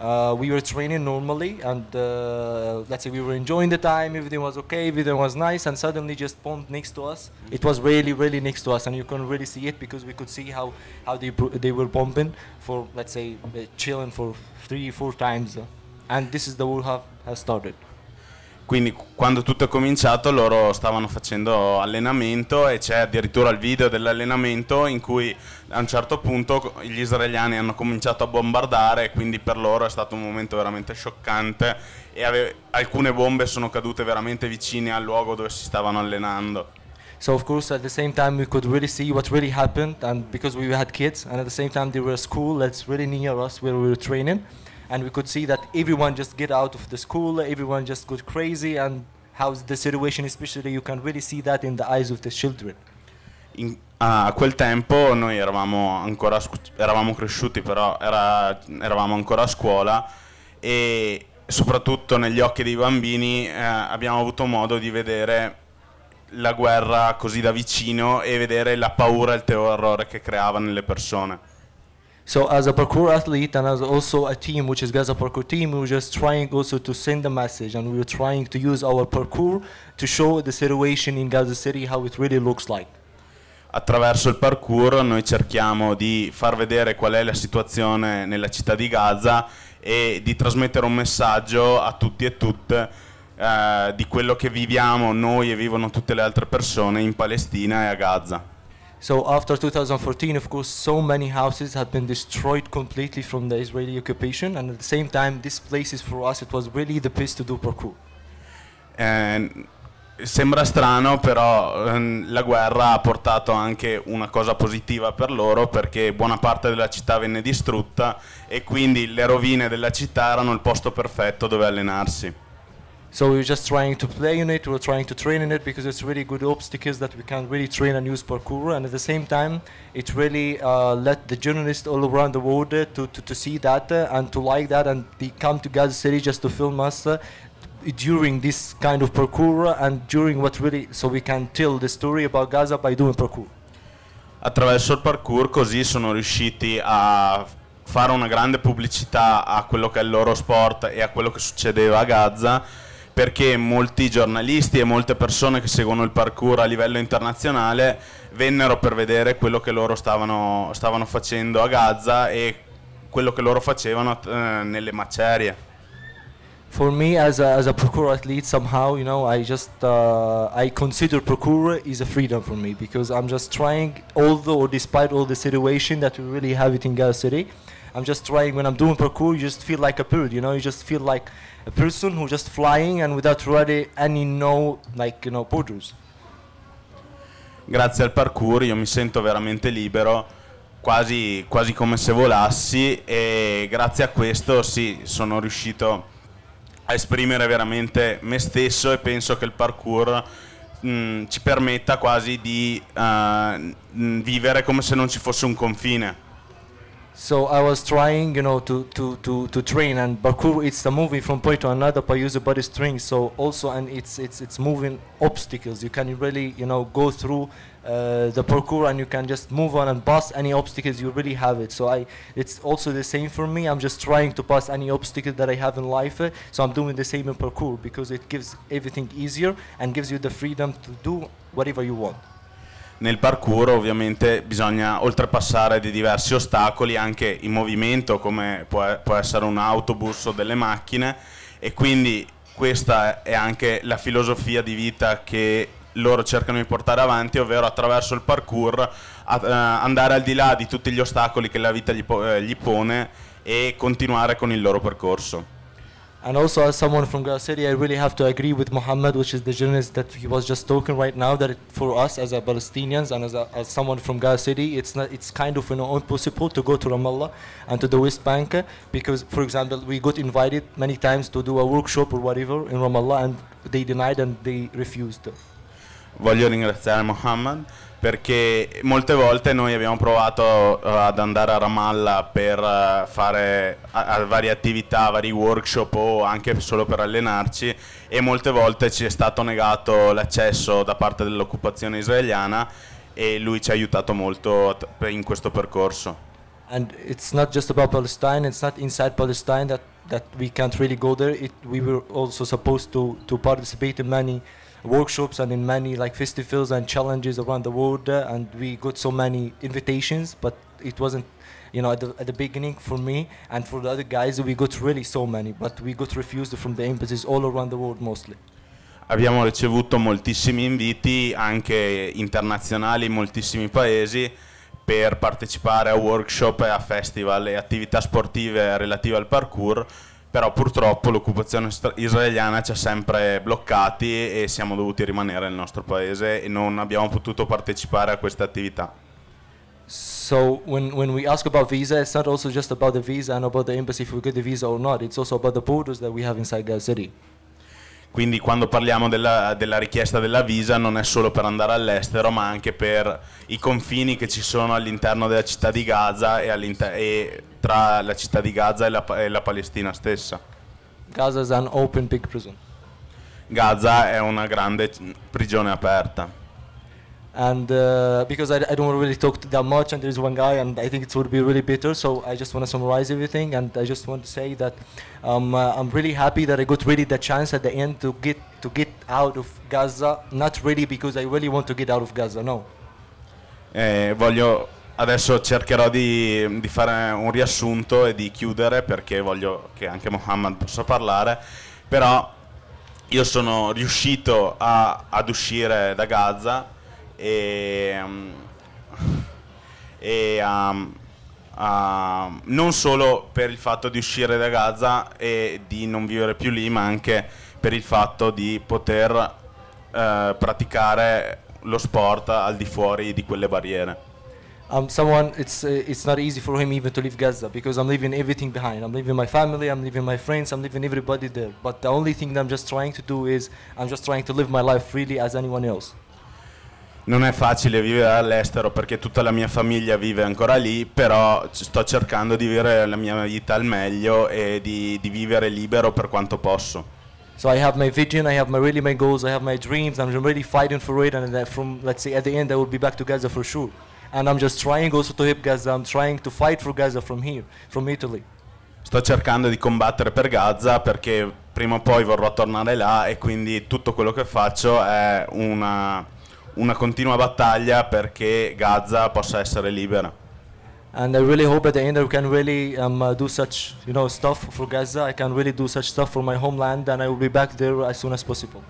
Uh, we were training normally, and uh, let's say we were enjoying the time. Everything was okay. Everything was nice, and suddenly just pumped next to us. It was really, really next to us, and you can really see it because we could see how how they they were bombing for let's say uh, chilling for three, four times, uh. and this is the whole half has started. Quindi quando tutto è cominciato loro stavano facendo allenamento e c'è addirittura il video dell'allenamento in cui a un certo punto gli israeliani hanno cominciato a bombardare, quindi per loro è stato un momento veramente scioccante e ave- alcune bombe sono cadute veramente vicine al luogo dove si stavano allenando. So of course at the same time we could really see what really happened and because we had kids and at the same time they were at school that's really near us where we were training and we could see that everyone just get out of the school, everyone just got crazy, and how the situation, especially you can really see that in the eyes of the children. In, a quel tempo noi eravamo ancora eravamo cresciuti, però era, eravamo ancora a scuola e soprattutto negli occhi dei bambini eh, abbiamo avuto modo di vedere la guerra così da vicino e vedere la paura e il terrore che creava nelle persone. So as a parkour athlete and as also a team, which is Gaza Parkour team, we were just trying also to send a message and we were trying to use our parkour to show the situation in Gaza City, how it really looks like. Attraverso il parkour noi cerchiamo di far vedere qual è la situazione nella città di Gaza e di trasmettere un messaggio a tutti e tutte eh, di quello che viviamo noi e vivono tutte le altre persone in Palestina e a Gaza. So after 2014, of course, so many houses had been destroyed completely from the Israeli occupation, and at the same time, these places for us, it was really the place to do parkour. Eh, sembra strano, però ehm, la guerra ha portato anche una cosa positiva per loro, perché buona parte della città venne distrutta e quindi le rovine della città erano il posto perfetto dove allenarsi. So we are just trying to play in it, we are trying to train in it because it's really good obstacles that we can really train and use parkour. And at the same time, it really uh, let the journalists all around the world uh, to, to, to see that uh, and to like that. And they come to Gaza City just to film us uh, during this kind of parkour and during what really, so we can tell the story about Gaza by doing parkour. Attraverso il parkour così sono riusciti a fare una grande pubblicità a quello che è il loro sport e a quello che succedeva a Gaza perché molti giornalisti e molte persone che seguono il parkour a livello internazionale vennero per vedere quello che loro stavano, stavano facendo a Gaza e quello che loro facevano eh, nelle macerie. For me, as a, as a parkour athlete, somehow, you know, I just uh, I consider parkour is a freedom for me because I'm just trying, although or despite all the situation that we really have it in Gaza City, I'm just trying when I'm doing parkour. You just feel like a bird, you know. You just feel like a person who just flying and without really any no like you know borders. Grazie al parkour io mi sento veramente libero. Quasi, quasi come se volassi e grazie a questo sì, sono riuscito a esprimere veramente me stesso e penso che il parkour mh, mm, ci permetta quasi di uh, eh, mh, vivere come se non ci fosse un confine. So I was trying, you know, to, to, to, to train. And parkour, it's a movie from point to another by using body strength. So also, and it's, it's, it's moving obstacles. You can really, you know, go through uh, the parkour and you can just move on and pass any obstacles you really have it. So I, it's also the same for me. I'm just trying to pass any obstacle that I have in life. Uh, so I'm doing the same in parkour because it gives everything easier and gives you the freedom to do whatever you want. nel parkour ovviamente bisogna oltrepassare dei diversi ostacoli anche in movimento come può, può essere un autobus o delle macchine e quindi questa è anche la filosofia di vita che loro cercano di portare avanti, ovvero attraverso il parkour a, eh, andare al di là di tutti gli ostacoli che la vita gli, po- eh, gli pone e continuare con il loro percorso. And also, as someone from Gaza City, I really have to agree with Mohammed, which is the journalist that he was just talking right now. That it, for us as a Palestinians and as, a, as someone from Gaza City, it's not, it's kind of you know, impossible to go to Ramallah and to the West Bank uh, because, for example, we got invited many times to do a workshop or whatever in Ramallah, and they denied and they refused. Well, you're Mohammed. perché molte volte noi abbiamo provato eh, ad andare a Ramallah per eh, fare varie attività, vari workshop o anche solo per allenarci e molte volte ci è stato negato l'accesso da parte dell'occupazione israeliana e lui ci ha aiutato molto in questo percorso. And it's not just about Palestine, it's not inside Palestine that, that we can't really go there. It, we were also supposed to, to participate in many workshops and in many like festivals and challenges around the world uh, and we got so many invitations but it wasn't you know, at the, at the, beginning for me and for the other guys, we got really so many, but we got refused from the embassies all around the world mostly. Abbiamo ricevuto moltissimi inviti, anche internazionali, in moltissimi paesi, per partecipare a workshop, a festival e attività sportive relative al parkour però purtroppo l'occupazione israeliana ci ha sempre bloccati e siamo dovuti rimanere nel nostro paese e non abbiamo potuto partecipare a questa attività. So when, when we ask about visa, it's not also just about the visa and about the embassy if we get the visa or not. It's also about the borders that we have inside Gaza City. Quindi quando parliamo della, della, richiesta della visa non è solo per andare all'estero, ma anche per i confini che ci sono all'interno della città di Gaza e, e tra la città di Gaza e la, e la Palestina stessa. Gaza è una grande prigione aperta and uh, because I, I, don't really talk that much and there's one guy and i think it would be really bitter so i just want to summarize everything and i just want to say that um, uh, i'm really happy that i got really the chance at the end to get to get out of gaza not really because i really want to get out of gaza no eh, voglio adesso cercherò di, di fare un riassunto e di chiudere perché voglio che anche Mohammed possa parlare però io sono riuscito a, ad uscire da Gaza e, e um, Uh, non solo per il fatto di uscire da Gaza e di non vivere più lì, ma anche per il fatto di poter uh, praticare lo sport al di fuori di quelle barriere. Um, someone, it's uh, it's not easy for him even to leave Gaza because I'm leaving everything behind. I'm leaving my family, I'm leaving my friends, I'm leaving everybody there. But the only thing that I'm just trying to do is I'm just trying to live my life freely as anyone else non è facile vivere all'estero perché tutta la mia famiglia vive ancora lì, però sto cercando di vivere la mia vita al meglio e di, di vivere libero per quanto posso. So I have my vision, I have my really my goals, I have my dreams, I'm really fighting for it and from let's say at the end I will be back to Gaza for sure. And I'm just trying also to help Gaza, I'm trying to fight for Gaza from here, from Italy. Sto cercando di combattere per Gaza perché prima o poi vorrò tornare là e quindi tutto quello che faccio è una una continua battaglia perché Gaza possa essere libera. And I really hope at the end I can really um, uh, do such, you know, stuff for Gaza. I can really do such stuff for my homeland and I will be back there as soon as possible.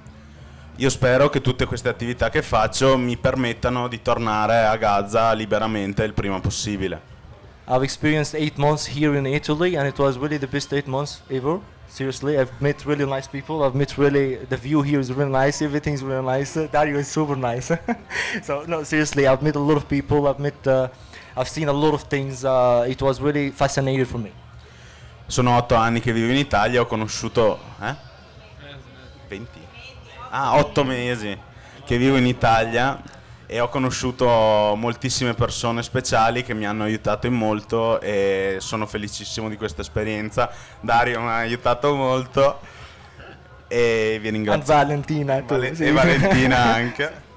Io spero che tutte queste attività che faccio mi permettano di tornare a Gaza liberamente il prima possibile. I've experienced 8 months here in Italy and it was really the best 8 months ever seriously, I've met really nice people. I've met really, the view here is really nice. Everything's really nice. Dario is super nice. so, no, seriously, I've met a lot of people. I've met, uh, I've seen a lot of things. Uh, it was really fascinating for me. Sono otto anni che vivo in Italia, ho conosciuto... Eh? 20? Ah, otto mesi che vivo in Italia e ho conosciuto moltissime persone speciali che mi hanno aiutato in molto e sono felicissimo di questa esperienza. Dario mi ha aiutato molto e vi ringrazio. And Valentina e, Valen- sì. e Valentina anche.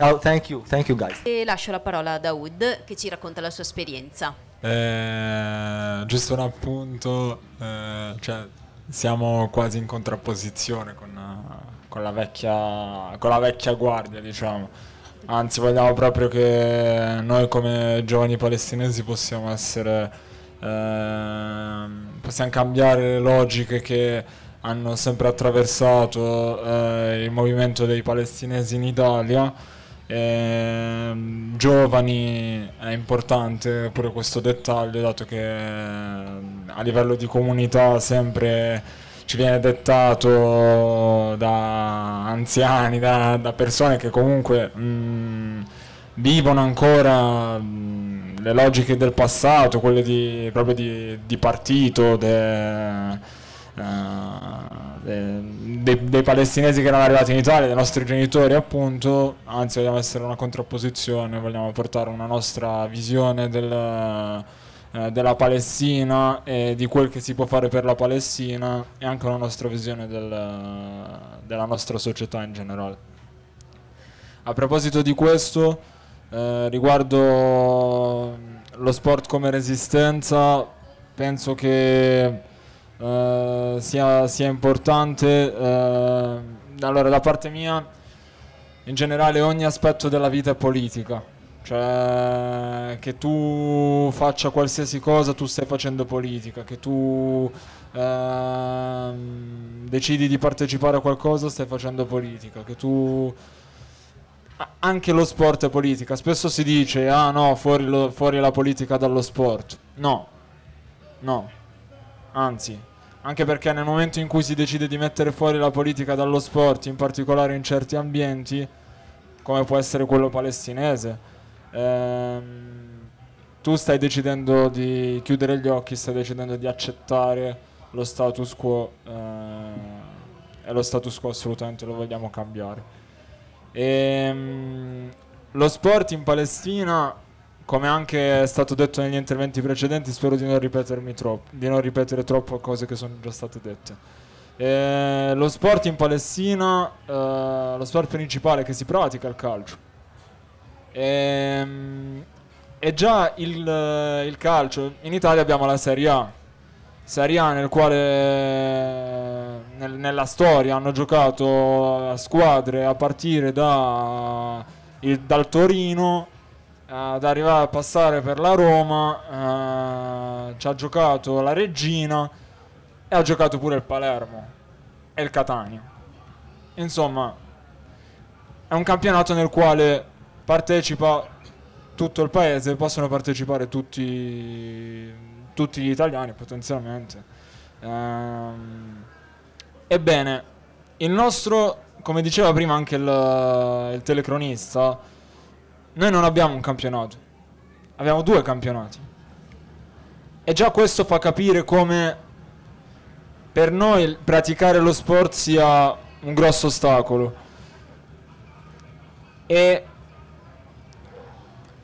Oh, thank you, thank you guys. E lascio la parola a Daoud che ci racconta la sua esperienza. Eh, giusto un appunto, eh, cioè, siamo quasi in contrapposizione con, eh, con, la vecchia, con la vecchia guardia, diciamo. Anzi, vogliamo proprio che noi come giovani palestinesi possiamo essere... Eh, possiamo cambiare logiche che hanno sempre attraversato eh, il movimento dei palestinesi in Italia. Eh, giovani è importante pure questo dettaglio, dato che ehm, a livello di comunità sempre ci viene dettato da anziani, da, da persone che comunque mh, vivono ancora mh, le logiche del passato, quelle di, proprio di, di partito, de, uh, de, de, dei palestinesi che erano arrivati in Italia, dei nostri genitori appunto, anzi vogliamo essere una contrapposizione, vogliamo portare una nostra visione del eh, della Palestina e di quel che si può fare per la Palestina e anche una nostra visione del, della nostra società in generale. A proposito di questo, eh, riguardo mm, lo sport come resistenza, penso che eh, sia, sia, importante. Eh, allora, da parte mia, in generale ogni aspetto della vita è politica cioè, che tu faccia qualsiasi cosa, tu stai facendo politica, che tu ehm, decidi di partecipare a qualcosa, stai facendo politica, che tu... Anche lo sport è politica, spesso si dice, ah no, fuori, lo, fuori la politica dallo sport. No, no, anzi, anche perché nel momento in cui si decide di mettere fuori la politica dallo sport, in particolare in certi ambienti, come può essere quello palestinese, ehm, tu stai decidendo di chiudere gli occhi, stai decidendo di accettare lo status quo eh, e lo status quo assolutamente lo vogliamo cambiare. E, ehm, lo sport in Palestina, come anche è stato detto negli interventi precedenti, spero di non, ripetermi troppo, di non ripetere troppo cose che sono già state dette. Eh, lo sport in Palestina, eh, lo sport principale che si pratica è il calcio. Ehm, e già il, il, calcio, in Italia abbiamo la Serie A, Serie A nel quale nel, nella storia hanno giocato squadre a partire da, il, dal Torino ad arrivare a passare per la Roma, eh, ci ha giocato la Regina e ha giocato pure il Palermo e il Catania. Insomma, è un campionato nel quale partecipa tutto il paese, possono partecipare tutti, tutti gli italiani potenzialmente. Ehm, ebbene, il nostro, come diceva prima anche il, il telecronista, noi non abbiamo un campionato, abbiamo due campionati. E già questo fa capire come per noi praticare lo sport sia un grosso ostacolo. E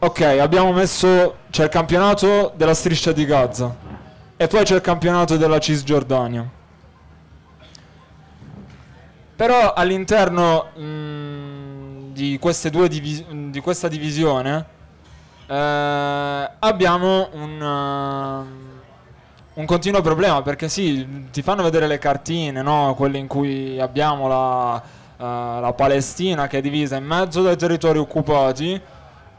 Ok, abbiamo messo. C'è il campionato della striscia di Gaza. E poi c'è il campionato della Cisgiordania. Però all'interno mh, mm, di, divis di, questa divisione eh, abbiamo un, uh, un, continuo problema perché sì, ti fanno vedere le cartine, no? quelle in cui abbiamo la, uh, la Palestina che è divisa in mezzo dai territori occupati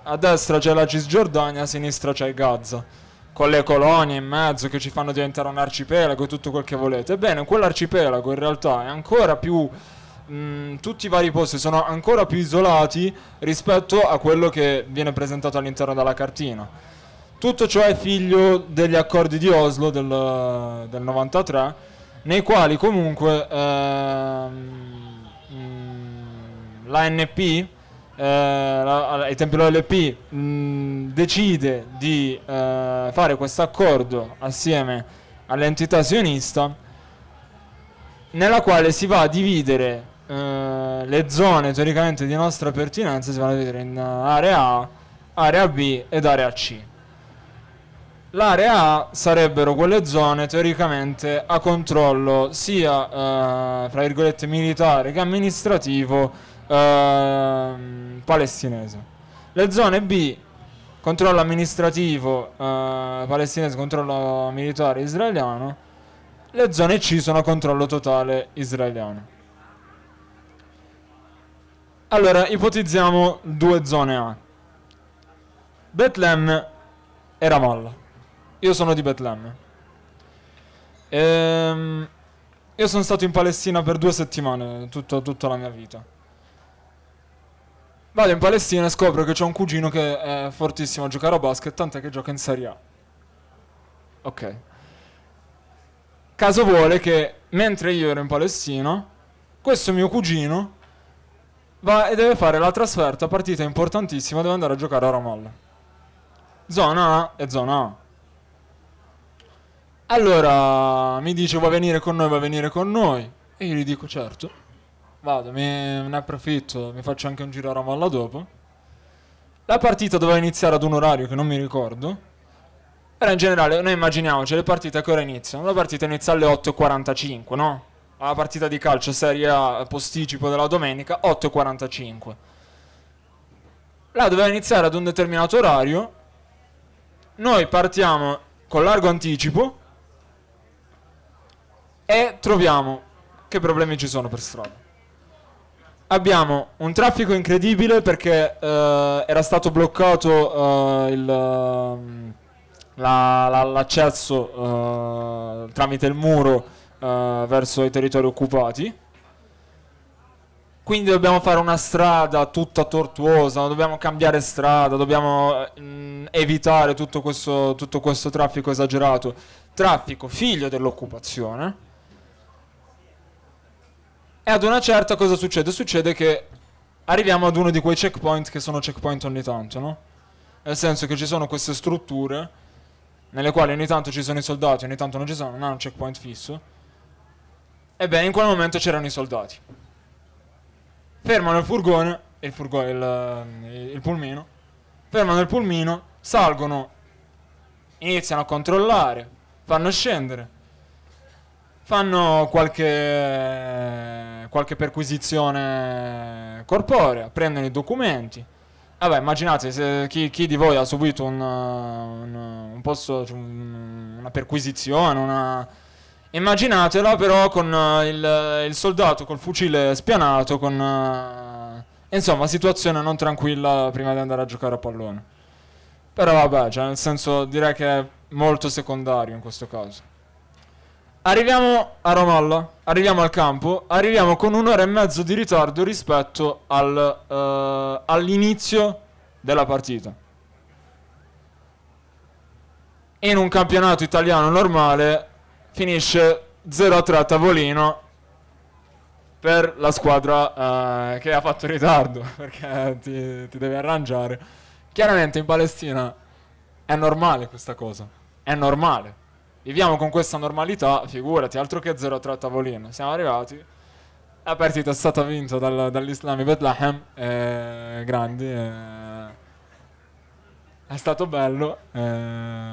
a destra c'è la Cisgiordania, a sinistra c'è Gaza, con le colonie in mezzo che ci fanno diventare un arcipelago e tutto quel che volete. Ebbene, quell'arcipelago in realtà è ancora più... Mh, tutti i vari posti sono ancora più isolati rispetto a quello che viene presentato all'interno della cartina. Tutto ciò è figlio degli accordi di Oslo del, del 93, nei quali comunque ehm, l'ANP, eh, ai tempi dell'OLP mh, mm, decide di eh, fare questo accordo assieme all'entità sionista nella quale si va a dividere eh, le zone teoricamente di nostra pertinenza si va a dividere in area A, area B ed area C. L'area A sarebbero quelle zone teoricamente a controllo sia eh, fra virgolette militare che amministrativo Ehm, palestinese. Le zone B, controllo amministrativo eh, palestinese, controllo militare israeliano. Le zone C sono controllo totale israeliano. Allora, ipotizziamo due zone A. Betlemme e Ramallah. Io sono di Betlemme. Ehm, io sono stato in Palestina per due settimane, tutto, tutta la mia vita. Vado in Palestina e scopro che c'è un cugino che è fortissimo a giocare a basket, tant'è che gioca in Serie A. Ok. Caso vuole che mentre io ero in Palestina, questo mio cugino va e deve fare la trasferta, partita importantissima, deve andare a giocare a Ramallah. Zona A e zona A. Allora mi dice va a venire con noi, va a venire con noi. E io gli dico certo. Vado, mi, ne approfitto, mi faccio anche un giro a Ramalla dopo. La partita doveva iniziare ad un orario che non mi ricordo. Però in generale, noi immaginiamoci le partite che ora iniziano. La partita inizia alle 8.45, no? La partita di calcio Serie A posticipo della domenica, 8.45. La doveva iniziare ad un determinato orario. Noi partiamo con largo anticipo e troviamo che problemi ci sono per strada abbiamo un traffico incredibile perché eh, era stato bloccato eh, il, ehm, la, la, l'accesso eh, tramite il muro eh, verso i territori occupati. Quindi dobbiamo fare una strada tutta tortuosa, dobbiamo cambiare strada, dobbiamo mh, mm, evitare tutto questo, tutto questo traffico esagerato. Traffico figlio dell'occupazione e ad una certa cosa succede? Succede che arriviamo ad uno di quei checkpoint che sono checkpoint ogni tanto, no? Nel senso che ci sono queste strutture nelle quali ogni tanto ci sono i soldati, ogni tanto non ci sono, non è un checkpoint fisso. Ebbene, in quel momento c'erano i soldati. Fermano il furgone, il, furgone, il, il pulmino, fermano il pulmino, salgono, iniziano a controllare, fanno scendere, fanno qualche, qualche perquisizione corporea, prendono i documenti. Vabbè, immaginate se, chi, chi, di voi ha subito un, un, un posto, cioè, una perquisizione, una... Immaginatela però con eh, il, il, soldato col fucile spianato, con... Eh, insomma, situazione non tranquilla prima di andare a giocare a pallone. Però vabbè, cioè, nel senso direi che è molto secondario in questo caso. Arriviamo a Ramallah, arriviamo al campo, arriviamo con un'ora e mezzo di ritardo rispetto al, uh, all'inizio della partita. In un campionato italiano normale finisce 0-3 a tavolino per la squadra uh, che ha fatto ritardo, perché ti, ti devi arrangiare. Chiaramente in Palestina è normale questa cosa, è normale Viviamo con questa normalità, figurati, altro che 0-3 a tavolino. Siamo arrivati. La partita è stata vinta dal, dall'Islami Bethlehem, eh, grandi. Eh, è stato bello. Eh,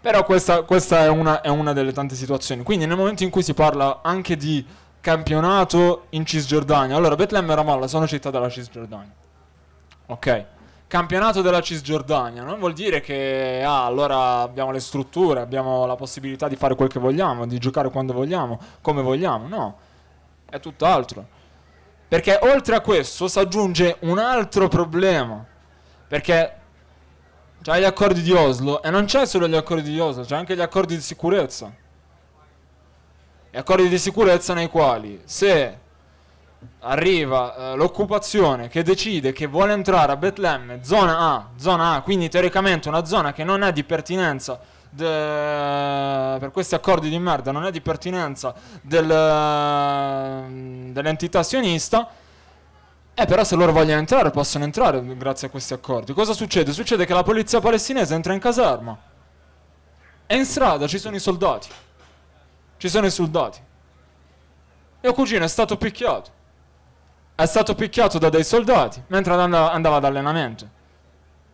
però questa, questa è, una, è, una, delle tante situazioni. Quindi nel momento in cui si parla anche di campionato in Cisgiordania, allora Bethlehem e Ramallah sono città della Cisgiordania. Ok campionato della Cisgiordania. Non vuol dire che ah, allora abbiamo le strutture, abbiamo la possibilità di fare quel che vogliamo, di giocare quando vogliamo, come vogliamo. No, è tutt'altro. Perché oltre a questo si aggiunge un altro problema. Perché c'è gli accordi di Oslo e non c'è solo gli accordi di Oslo, c'è anche gli accordi di sicurezza. Gli accordi di sicurezza nei quali se arriva eh, l'occupazione che decide che vuole entrare a Betlemme, zona A, zona A, quindi teoricamente una zona che non è di pertinenza de... per questi accordi di merda, non è di pertinenza del... Mm, dell'entità sionista. Eh, però se loro vogliono entrare possono entrare grazie a questi accordi. Cosa succede? Succede che la polizia palestinese entra in caserma. E in strada ci sono i soldati. Ci sono i soldati. Mio cugino è stato picchiato è stato picchiato da dei soldati mentre andava ad allenamento.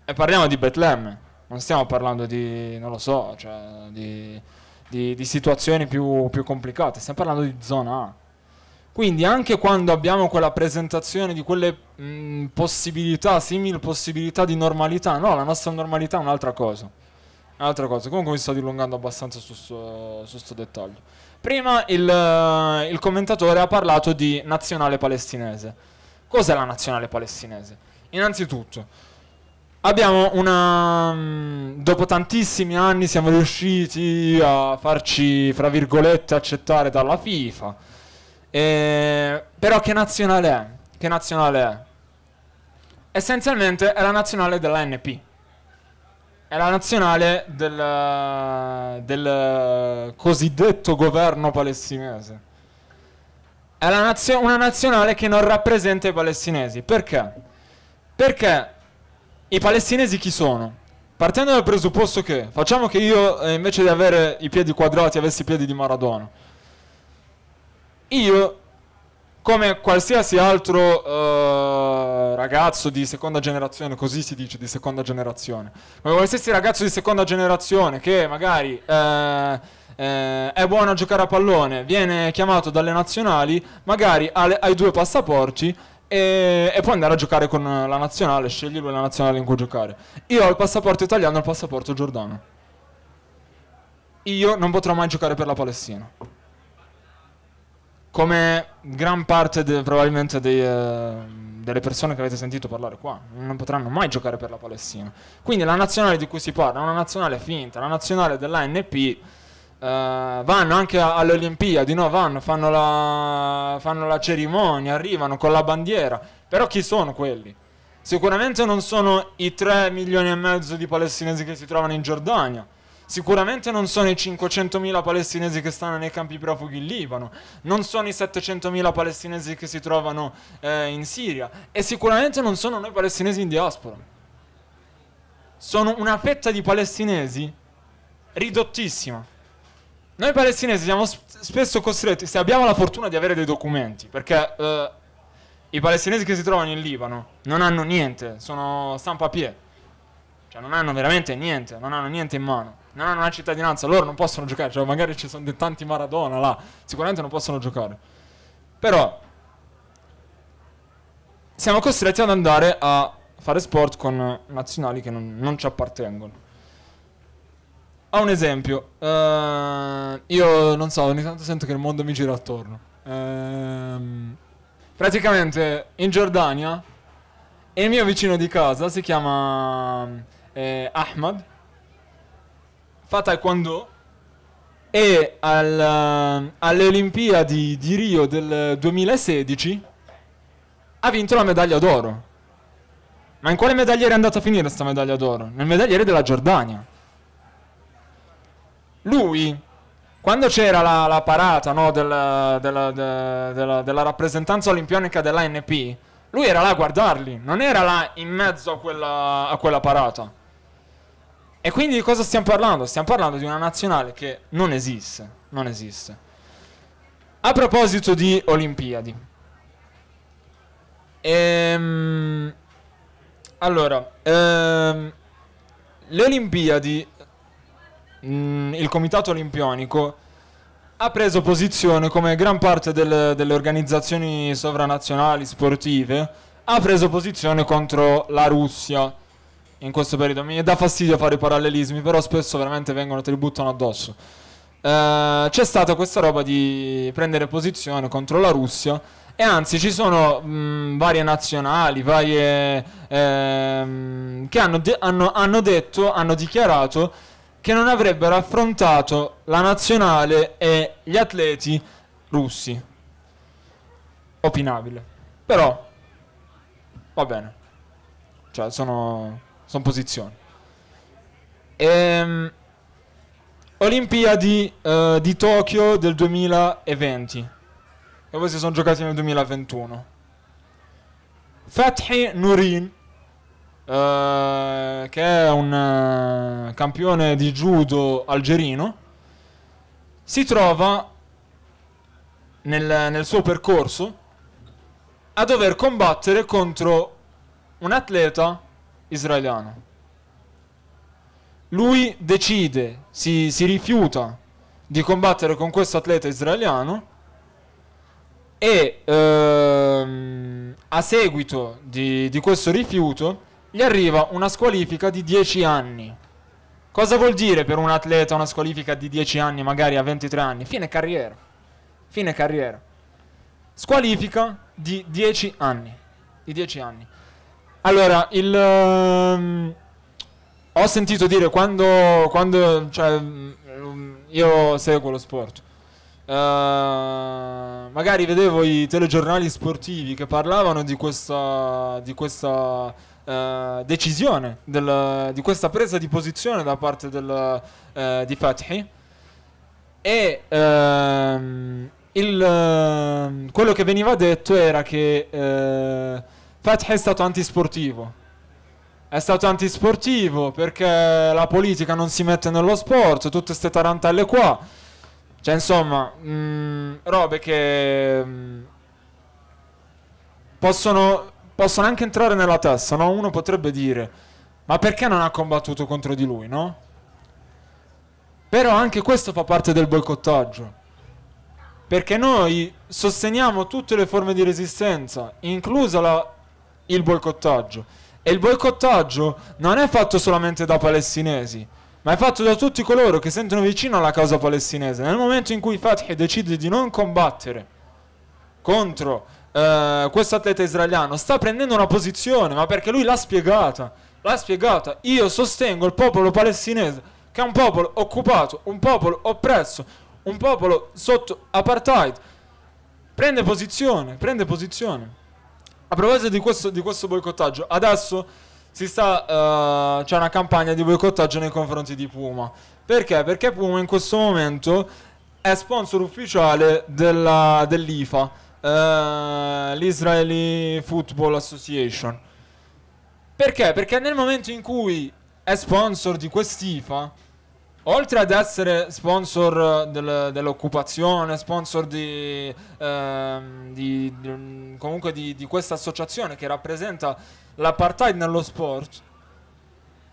E parliamo di Betlemme, non stiamo parlando di, non lo so, cioè di, di, di, situazioni più, più complicate, stiamo parlando di zona A. Quindi anche quando abbiamo quella presentazione di quelle mh, possibilità, simili possibilità di normalità, no, la nostra normalità è un'altra cosa. Un'altra cosa. Comunque mi sto dilungando abbastanza su questo dettaglio. Prima il, eh, il commentatore ha parlato di nazionale palestinese. Cos'è la nazionale palestinese? Innanzitutto, abbiamo una. Mm, dopo tantissimi anni siamo riusciti a farci, fra virgolette, accettare dalla FIFA. E, però che nazionale è? Che nazionale è? Essenzialmente è la nazionale dell'ANP. È la nazionale del, del cosiddetto governo palestinese. È nazio- una nazionale che non rappresenta i palestinesi. Perché? Perché i palestinesi chi sono? Partendo dal presupposto che, facciamo che io eh, invece di avere i piedi quadrati avessi i piedi di Maradona, io come qualsiasi altro uh, ragazzo di seconda generazione, così si dice di seconda generazione, come qualsiasi ragazzo di seconda generazione che magari uh, uh, è buono a giocare a pallone, viene chiamato dalle nazionali, magari ha, le, ha i due passaporti e, e può andare a giocare con la nazionale, scegli lui la nazionale in cui giocare. Io ho il passaporto italiano e il passaporto giordano. Io non potrò mai giocare per la Palestina come gran parte de, probabilmente dei, eh, delle persone che avete sentito parlare qua, non potranno mai giocare per la Palestina. Quindi la nazionale di cui si parla è una nazionale finta, la nazionale dell'ANP. Eh, vanno anche alle Olimpiadi, no? vanno, fanno la, fanno la cerimonia, arrivano con la bandiera. Però chi sono quelli? Sicuramente non sono i 3 milioni e mezzo di palestinesi che si trovano in Giordania Sicuramente non sono i 500.000 palestinesi che stanno nei campi profughi in Libano, non sono i 700.000 palestinesi che si trovano eh, in Siria e sicuramente non sono noi palestinesi in diaspora. Sono una fetta di palestinesi ridottissima. Noi palestinesi siamo spesso costretti, se abbiamo la fortuna di avere dei documenti, perché eh, i palestinesi che si trovano in Libano non hanno niente, sono stampa a piede, cioè non hanno veramente niente, non hanno niente in mano non hanno una cittadinanza, loro non possono giocare, cioè magari ci sono tanti Maradona là, sicuramente non possono giocare. Però siamo costretti ad andare a fare sport con nazionali che non, non ci appartengono. Ho un esempio, uh, io non so, ogni tanto sento che il mondo mi gira attorno. Uh, praticamente in Giordania il mio vicino di casa si chiama eh, Ahmad fa taekwondo e al, eh, alle Olimpiadi di Rio del 2016 ha vinto la medaglia d'oro. Ma in quale medagliere è andata a finire questa medaglia d'oro? Nel medagliere della Giordania. Lui, quando c'era la, la parata no, della, della, della, della, rappresentanza olimpionica dell'ANP, lui era là a guardarli, non era là in mezzo a quella, a quella parata. E quindi di cosa stiamo parlando? Stiamo parlando di una nazionale che non esiste, non esiste. A proposito di Olimpiadi. Ehm, allora, ehm, le Olimpiadi, mh, mm, il Comitato Olimpionico ha preso posizione come gran parte del, delle organizzazioni sovranazionali sportive, ha preso posizione contro la Russia in questo periodo. Mi dà fastidio fare i parallelismi, però spesso veramente vengono, te li buttano addosso. Eh, c'è stata questa roba di prendere posizione contro la Russia. E anzi, ci sono mh, varie nazionali, varie. Ehm, che hanno, de- hanno, hanno detto, hanno dichiarato che non avrebbero affrontato la nazionale e gli atleti russi. Opinabile. Però, va bene. Cioè, sono sono posizioni. Ehm, Olimpiadi eh, di Tokyo del 2020. E poi si sono giocati nel 2021. Fathi Nurin, eh, che è un eh, campione di judo algerino, si trova nel, nel suo percorso a dover combattere contro un atleta israeliano. Lui decide, si, si rifiuta di combattere con questo atleta israeliano e ehm, a seguito di, di questo rifiuto gli arriva una squalifica di 10 anni. Cosa vuol dire per un atleta una squalifica di 10 anni, magari a 23 anni? Fine carriera. Fine carriera. Squalifica di 10 anni. Di 10 anni. Allora, il, um, ho sentito dire quando, quando cioè, mm, io seguo lo sport. Uh, magari vedevo i telegiornali sportivi che parlavano di questa, di questa uh, decisione, del, di questa presa di posizione da parte del, uh, di Fathi. E ehm, il, ehm, quello che veniva detto era che Fatih è stato antisportivo. È stato antisportivo perché la politica non si mette nello sport, tutte queste tarantelle qua. Cioè, insomma, mh, mm, robe che mh, mm, possono, possono anche entrare nella testa, no? Uno potrebbe dire, ma perché non ha combattuto contro di lui, no? Però anche questo fa parte del boicottaggio perché noi sosteniamo tutte le forme di resistenza, inclusa la il boicottaggio. E il boicottaggio non è fatto solamente da palestinesi, ma è fatto da tutti coloro che sentono vicino alla causa palestinese. Nel momento in cui Fatih decide di non combattere contro eh, questo atleta israeliano, sta prendendo una posizione, ma perché lui l'ha spiegata. L'ha spiegata. Io sostengo il popolo palestinese, che è un popolo occupato, un popolo oppresso, un popolo sotto apartheid. Prende posizione, prende posizione. A proposito di questo, di questo boicottaggio, adesso sta, uh, c'è una campagna di boicottaggio nei confronti di Puma. Perché? Perché Puma in questo momento è sponsor ufficiale della, dell'IFA, uh, l'Israeli Football Association. Perché? Perché nel momento in cui è sponsor di quest'IFA, oltre ad essere sponsor del, dell'occupazione, sponsor di, ehm, di, di comunque di, di questa associazione che rappresenta l'apartheid nello sport,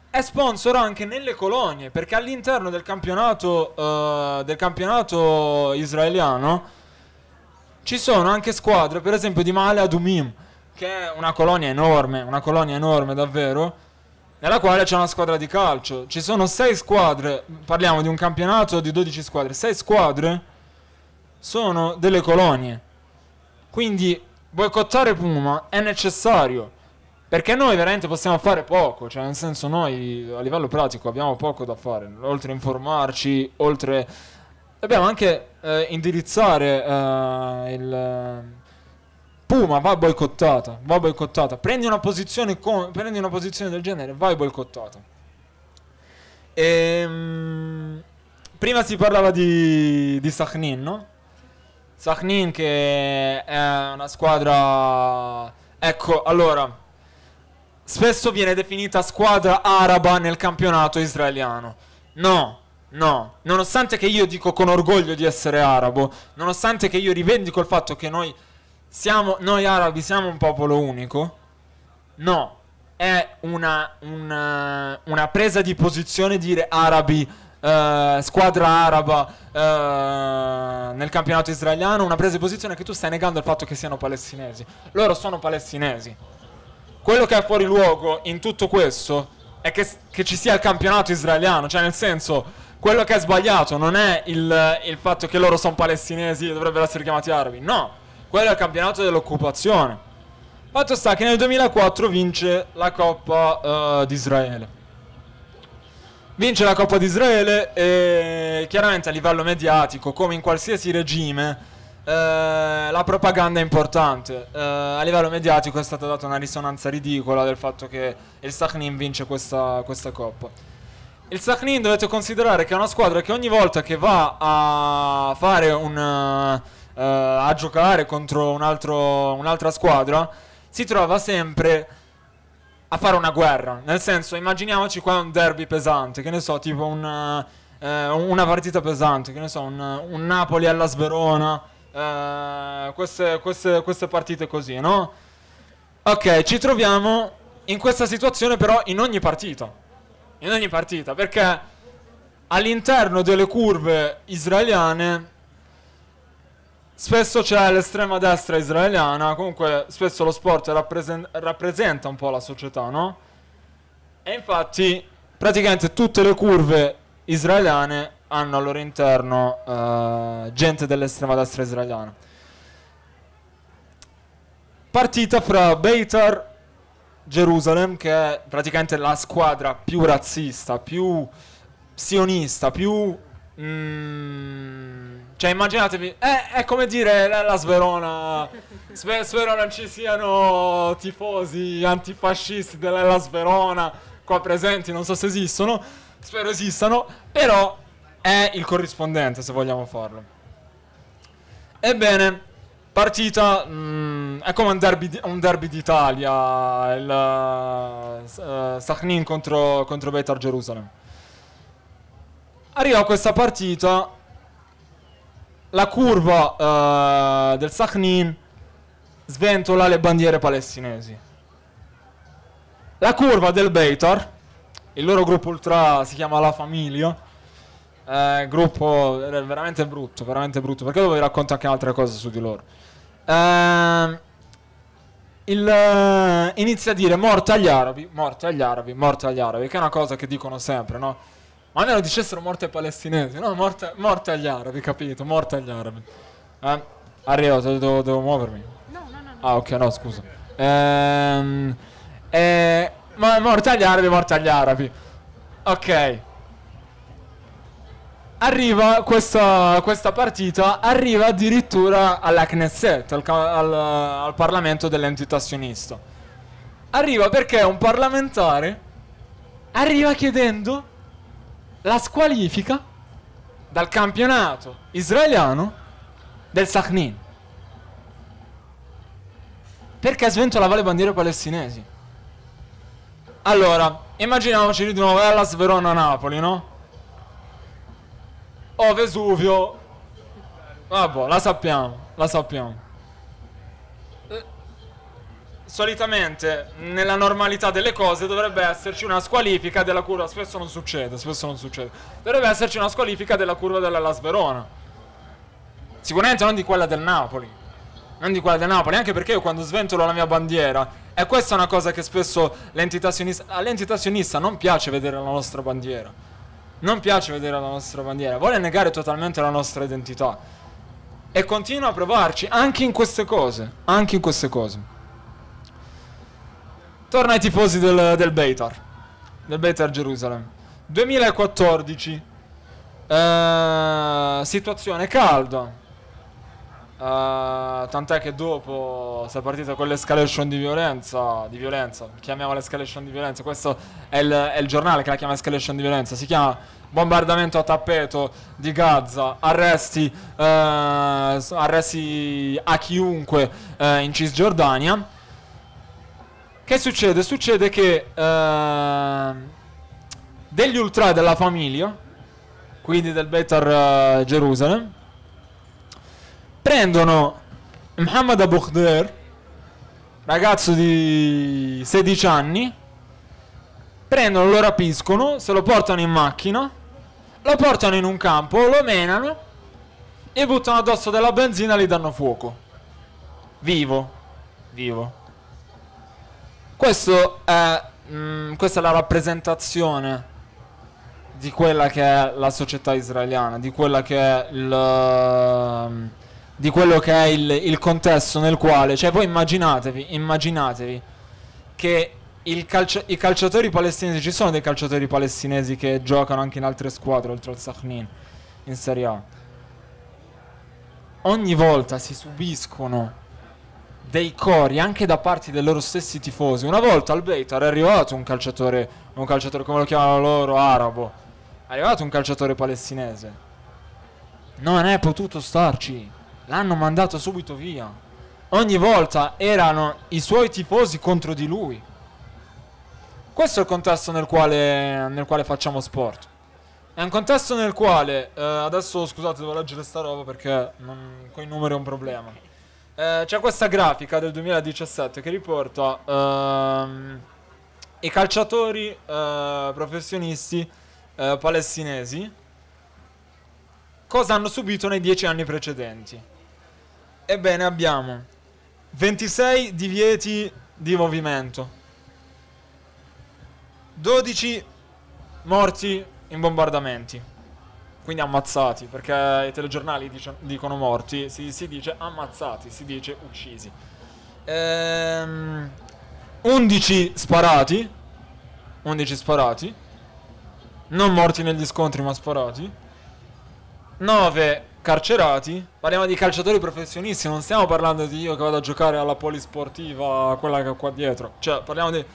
è sponsor anche nelle colonie, perché all'interno del campionato, eh, del campionato israeliano ci sono anche squadre, per esempio di Male Adumim, che è una colonia enorme, una colonia enorme davvero nella quale c'è una squadra di calcio. Ci sono sei squadre, parliamo di un campionato di 12 squadre, sei squadre sono delle colonie. Quindi boicottare Puma è necessario. Perché noi veramente possiamo fare poco, cioè nel senso noi a livello pratico abbiamo poco da fare, oltre a informarci, oltre... Dobbiamo anche eh, indirizzare eh, il Puma va boicottata, va boicottata. Prendi una posizione, con, prendi una posizione del genere, vai boicottata. Ehm, prima si parlava di, di Saknin, no? Saknin che è una squadra... Ecco, allora, spesso viene definita squadra araba nel campionato israeliano. No, No, nonostante che io dico con orgoglio di essere arabo, nonostante che io rivendico il fatto che noi siamo, noi arabi siamo un popolo unico? No, è una, una, eh, una presa di posizione dire arabi, eh, squadra araba eh, nel campionato israeliano, una presa di posizione che tu stai negando il fatto che siano palestinesi. Loro sono palestinesi. Quello che è fuori luogo in tutto questo è che, che ci sia il campionato israeliano, cioè nel senso quello che è sbagliato non è il, il fatto che loro sono palestinesi e dovrebbero essere chiamati arabi, no, quello è il campionato dell'occupazione. Fatto sta che nel 2004 vince la Coppa uh, di Vince la Coppa d'Israele e chiaramente a livello mediatico, come in qualsiasi regime, eh, la propaganda è importante. Eh, a livello mediatico è stata data una risonanza ridicola del fatto che il Sakhnin vince questa, questa Coppa. Il Sakhnin dovete considerare che è una squadra che ogni volta che va a fare un... Uh, eh, a giocare contro un altro, un'altra squadra, si trova sempre a fare una guerra. Nel senso, immaginiamoci qua un derby pesante, che ne so, tipo una, eh, una partita pesante, che ne so, un, un Napoli alla Sverona, eh, queste, queste, queste partite così, no? Ok, ci troviamo in questa situazione però in ogni partita. In ogni partita, perché all'interno delle curve israeliane Spesso c'è l'estrema destra israeliana, comunque spesso lo sport rappresen- rappresenta un po' la società, no? E infatti praticamente tutte le curve israeliane hanno al loro interno eh, gente dell'estrema destra israeliana. Partita fra Beitar Jerusalem, che è praticamente la squadra più razzista, più sionista, più... Mm, cioè, immaginatevi, è, è come dire la, la Sverona. Sper, spero non ci siano tifosi antifascisti della Sverona qua presenti, non so se esistono. Spero esistano, però è il corrispondente se vogliamo farlo. Ebbene, partita mh, mm, è come un derby, un derby d'Italia, il uh, eh, Sachin contro, contro Betar Gerusalem. Arriva questa partita la curva uh, del Saknin sventola le bandiere palestinesi. La curva del Beitar, il loro gruppo ultra si chiama La Familia, eh, gruppo veramente brutto, veramente brutto, perché dopo vi racconto anche altre cose su di loro. Eh, il, eh, inizia a dire morte agli arabi, morte agli arabi, morte agli arabi, che è una cosa che dicono sempre, no? Ma almeno dicessero morte ai palestinesi, no? Morte, morte agli arabi, capito? Morte agli arabi. Eh, arrivo, devo, devo muovermi. No, no, no, no. Ah, ok, no, scusa. Ehm, eh, ma morte agli arabi, morte agli arabi. Ok. Arriva questa, questa partita, arriva addirittura alla Knesset, al, al, al Parlamento dell'entità sionista. Arriva perché un parlamentare arriva chiedendo la squalifica dal campionato israeliano del Sachin. Perché sventola vale bandiere palestinesi? Allora, immaginiamoci di nuovo alla Sverona Napoli, no? O oh, Vesuvio. Vabbè, la sappiamo, la sappiamo solitamente nella normalità delle cose dovrebbe esserci una squalifica della curva, spesso non succede, spesso non succede, dovrebbe esserci una squalifica della curva della Las Verona, sicuramente non di quella del Napoli, non di quella del Napoli, anche perché io quando sventolo la mia bandiera, e questa è una cosa che spesso l'entità sionista, all'entità sionista non piace vedere la nostra bandiera, non piace vedere la nostra bandiera, vuole negare totalmente la nostra identità. E continua a provarci anche in queste cose, anche in queste cose. Torna ai tifosi del, del Beitar. Del Beitar Gerusalem. 2014. Uh, situazione calda. Uh, tant'è che dopo si è partita con l'escalation di violenza, di violenza, chiamiamola escalation di violenza, questo è il, è il, giornale che la chiama escalation di violenza, si chiama bombardamento a tappeto di Gaza, arresti, uh, arresti a chiunque uh, in Cisgiordania. Che succede? Succede che uh, degli ultra della famiglia, quindi del Better uh, eh, Jerusalem, prendono Muhammad Abu ragazzo di 16 anni, prendono, lo rapiscono, se lo portano in macchina, lo portano in un campo, lo menano e buttano addosso della benzina e gli danno fuoco. Vivo, vivo. Questo è, mh, mm, questa è la rappresentazione di quella che è la società israeliana, di, il, mm, di quello che è il, il, contesto nel quale, cioè voi immaginatevi, immaginatevi che calcia, i calciatori palestinesi, ci sono dei calciatori palestinesi che giocano anche in altre squadre oltre al Sakhnin in Serie A, ogni volta si subiscono dei cori anche da parte dei loro stessi tifosi. Una volta al Beitar è arrivato un calciatore, un calciatore come lo chiamano loro, arabo, è arrivato un calciatore palestinese. Non è potuto starci, l'hanno mandato subito via. Ogni volta erano i suoi tifosi contro di lui. Questo è il contesto nel quale, nel quale facciamo sport. È un contesto nel quale, eh, adesso scusate devo leggere sta roba perché con i numeri è un problema. Eh, c'è questa grafica del 2017 che riporta ehm, i calciatori eh, professionisti eh, palestinesi cosa hanno subito nei dieci anni precedenti. Ebbene, abbiamo 26 divieti di movimento, 12 morti in bombardamenti quindi ammazzati, perché i telegiornali dice, dicono morti, si, si, dice ammazzati, si dice uccisi. Ehm, 11 sparati, 11 sparati, non morti negli scontri ma sparati, 9 carcerati, parliamo di calciatori professionisti, non stiamo parlando di io che vado a giocare alla polisportiva, quella che ho qua dietro, cioè parliamo di...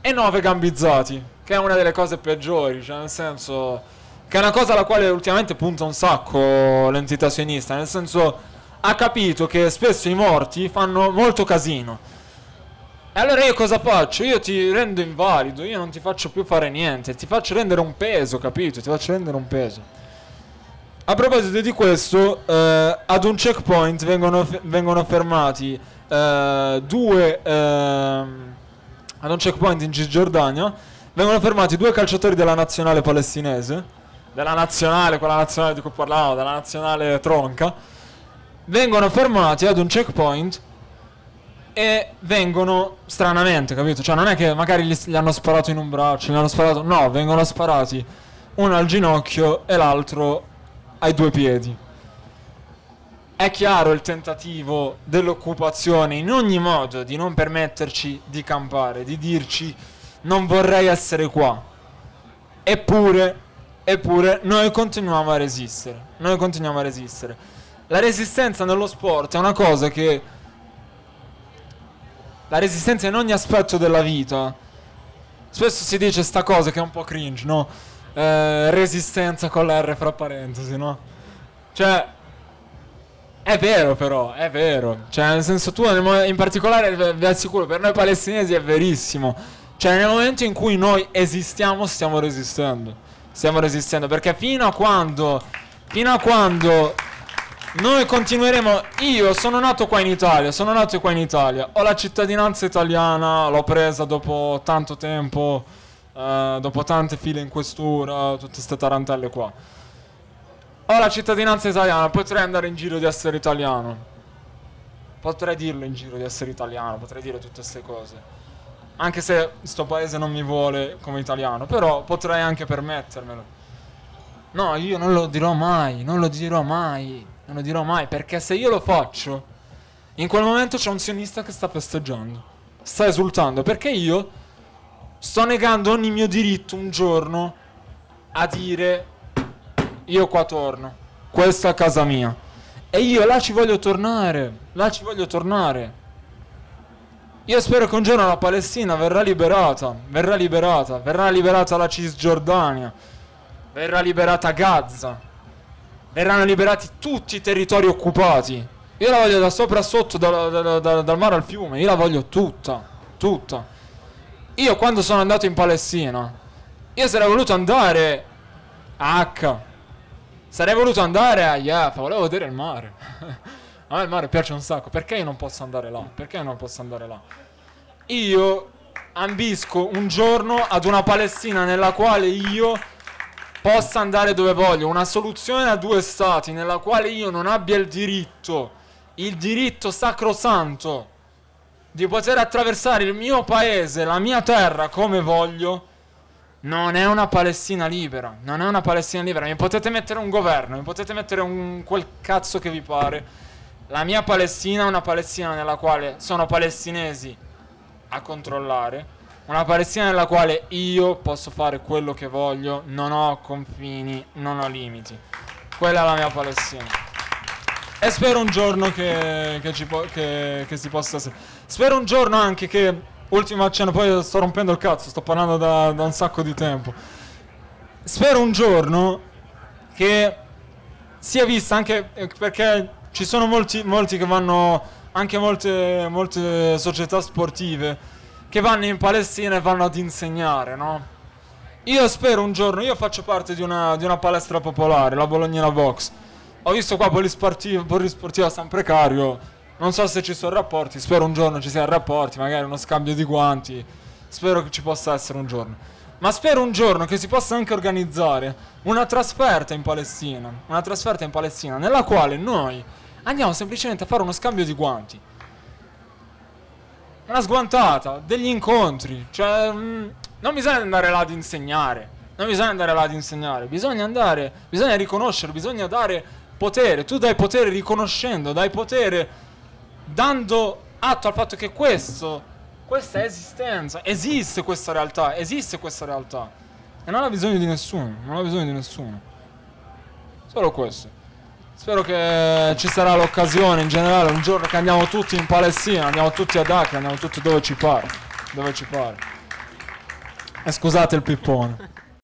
e 9 gambizzati, che è una delle cose peggiori, cioè nel senso che è una cosa alla quale ultimamente punta un sacco l'entità sionista, nel senso ha capito che spesso i morti fanno molto casino. E allora io cosa faccio? Io ti rendo invalido, io non ti faccio più fare niente, ti faccio rendere un peso, capito? Ti faccio rendere un peso. A proposito di questo, eh, ad un checkpoint vengono, vengono fermati eh, due... Eh, ad un checkpoint in Cisgiordania vengono fermati due calciatori della nazionale palestinese della nazionale, quella nazionale di cui parlavo, della nazionale tronca, vengono fermati ad un checkpoint e vengono stranamente, capito? Cioè non è che magari gli, gli hanno sparato in un braccio, gli hanno sparato, no, vengono sparati uno al ginocchio e l'altro ai due piedi. È chiaro il tentativo dell'occupazione in ogni modo di non permetterci di campare, di dirci non vorrei essere qua. Eppure Eppure noi continuiamo a resistere. Noi continuiamo a resistere. La resistenza nello sport è una cosa che... La resistenza in ogni aspetto della vita. Spesso si dice sta cosa che è un po' cringe, no? Eh, resistenza con la R fra parentesi, no? Cioè, è vero però, è vero. Cioè, nel senso tu, in particolare, vi assicuro, per noi palestinesi è verissimo. Cioè, nel momento in cui noi esistiamo, stiamo resistendo stiamo resistendo, perché fino a quando, fino a quando noi continueremo, io sono nato qua in Italia, sono nato qua in Italia, ho la cittadinanza italiana, l'ho presa dopo tanto tempo, eh, dopo tante file in questura, tutte queste tarantelle qua. Ho la cittadinanza italiana, potrei andare in giro di essere italiano. Potrei dirlo in giro di essere italiano, potrei dire tutte queste cose anche se sto paese non mi vuole come italiano, però potrei anche permettermelo. No, io non lo dirò mai, non lo dirò mai, non lo dirò mai, perché se io lo faccio, in quel momento c'è un sionista che sta festeggiando, sta esultando, perché io sto negando ogni mio diritto un giorno a dire io qua torno, questa è casa mia. E io là ci voglio tornare, là ci voglio tornare. Io spero che un giorno la Palestina verrà liberata, verrà liberata, verrà liberata la Cisgiordania, verrà liberata Gaza, verranno liberati tutti i territori occupati. Io la voglio da sopra a sotto, da, da, da, dal mare al fiume, io la voglio tutta, tutta. Io quando sono andato in Palestina, io sarei voluto andare a H, sarei voluto andare a Jaffa, volevo vedere il mare. a me il mare piace un sacco, perché io non posso andare là? Perché non posso andare là? Io ambisco un giorno ad una Palestina nella quale io possa andare dove voglio, una soluzione a due stati nella quale io non abbia il diritto, il diritto sacrosanto di poter attraversare il mio paese, la mia terra come voglio, non è una Palestina libera, non è una Palestina libera, mi potete mettere un governo, mi potete mettere un quel cazzo che vi pare la mia Palestina è una Palestina nella quale sono palestinesi a controllare. Una Palestina nella quale io posso fare quello che voglio, non ho confini, non ho limiti. Quella è la mia Palestina. E spero un giorno che, che, po che, che si possa... Spero un giorno anche che... Ultimo accenno, poi sto rompendo il cazzo, sto parlando da, da un sacco di tempo. Spero un giorno che sia vista anche eh, perché ci sono molti, molti che vanno, anche molte, molte società sportive che vanno in Palestina e vanno ad insegnare, no? Io spero un giorno, io faccio parte di una, di una palestra popolare, la Bolognina Box. Ho visto qua polisportiva, polisportiva San Precario, non so se ci sono rapporti, spero un giorno ci siano rapporti, magari uno scambio di guanti, spero che ci possa essere un giorno. Ma spero un giorno che si possa anche organizzare una trasferta in Palestina, una trasferta in Palestina nella quale noi andiamo semplicemente a fare uno scambio di guanti. Una sguantata, degli incontri, cioè mh, mm, non bisogna andare là ad insegnare, non bisogna andare là ad insegnare, bisogna andare, bisogna riconoscere, bisogna dare potere, tu dai potere riconoscendo, dai potere dando atto al fatto che questo questa esistenza, esiste questa realtà, esiste questa realtà. E non ha bisogno di nessuno, non ha bisogno di nessuno. Solo questo. Spero che ci sarà l'occasione in generale, un giorno che andiamo tutti in Palestina, andiamo tutti ad Acre, andiamo tutti dove ci pare. Dove ci pare. E eh, scusate il pippone.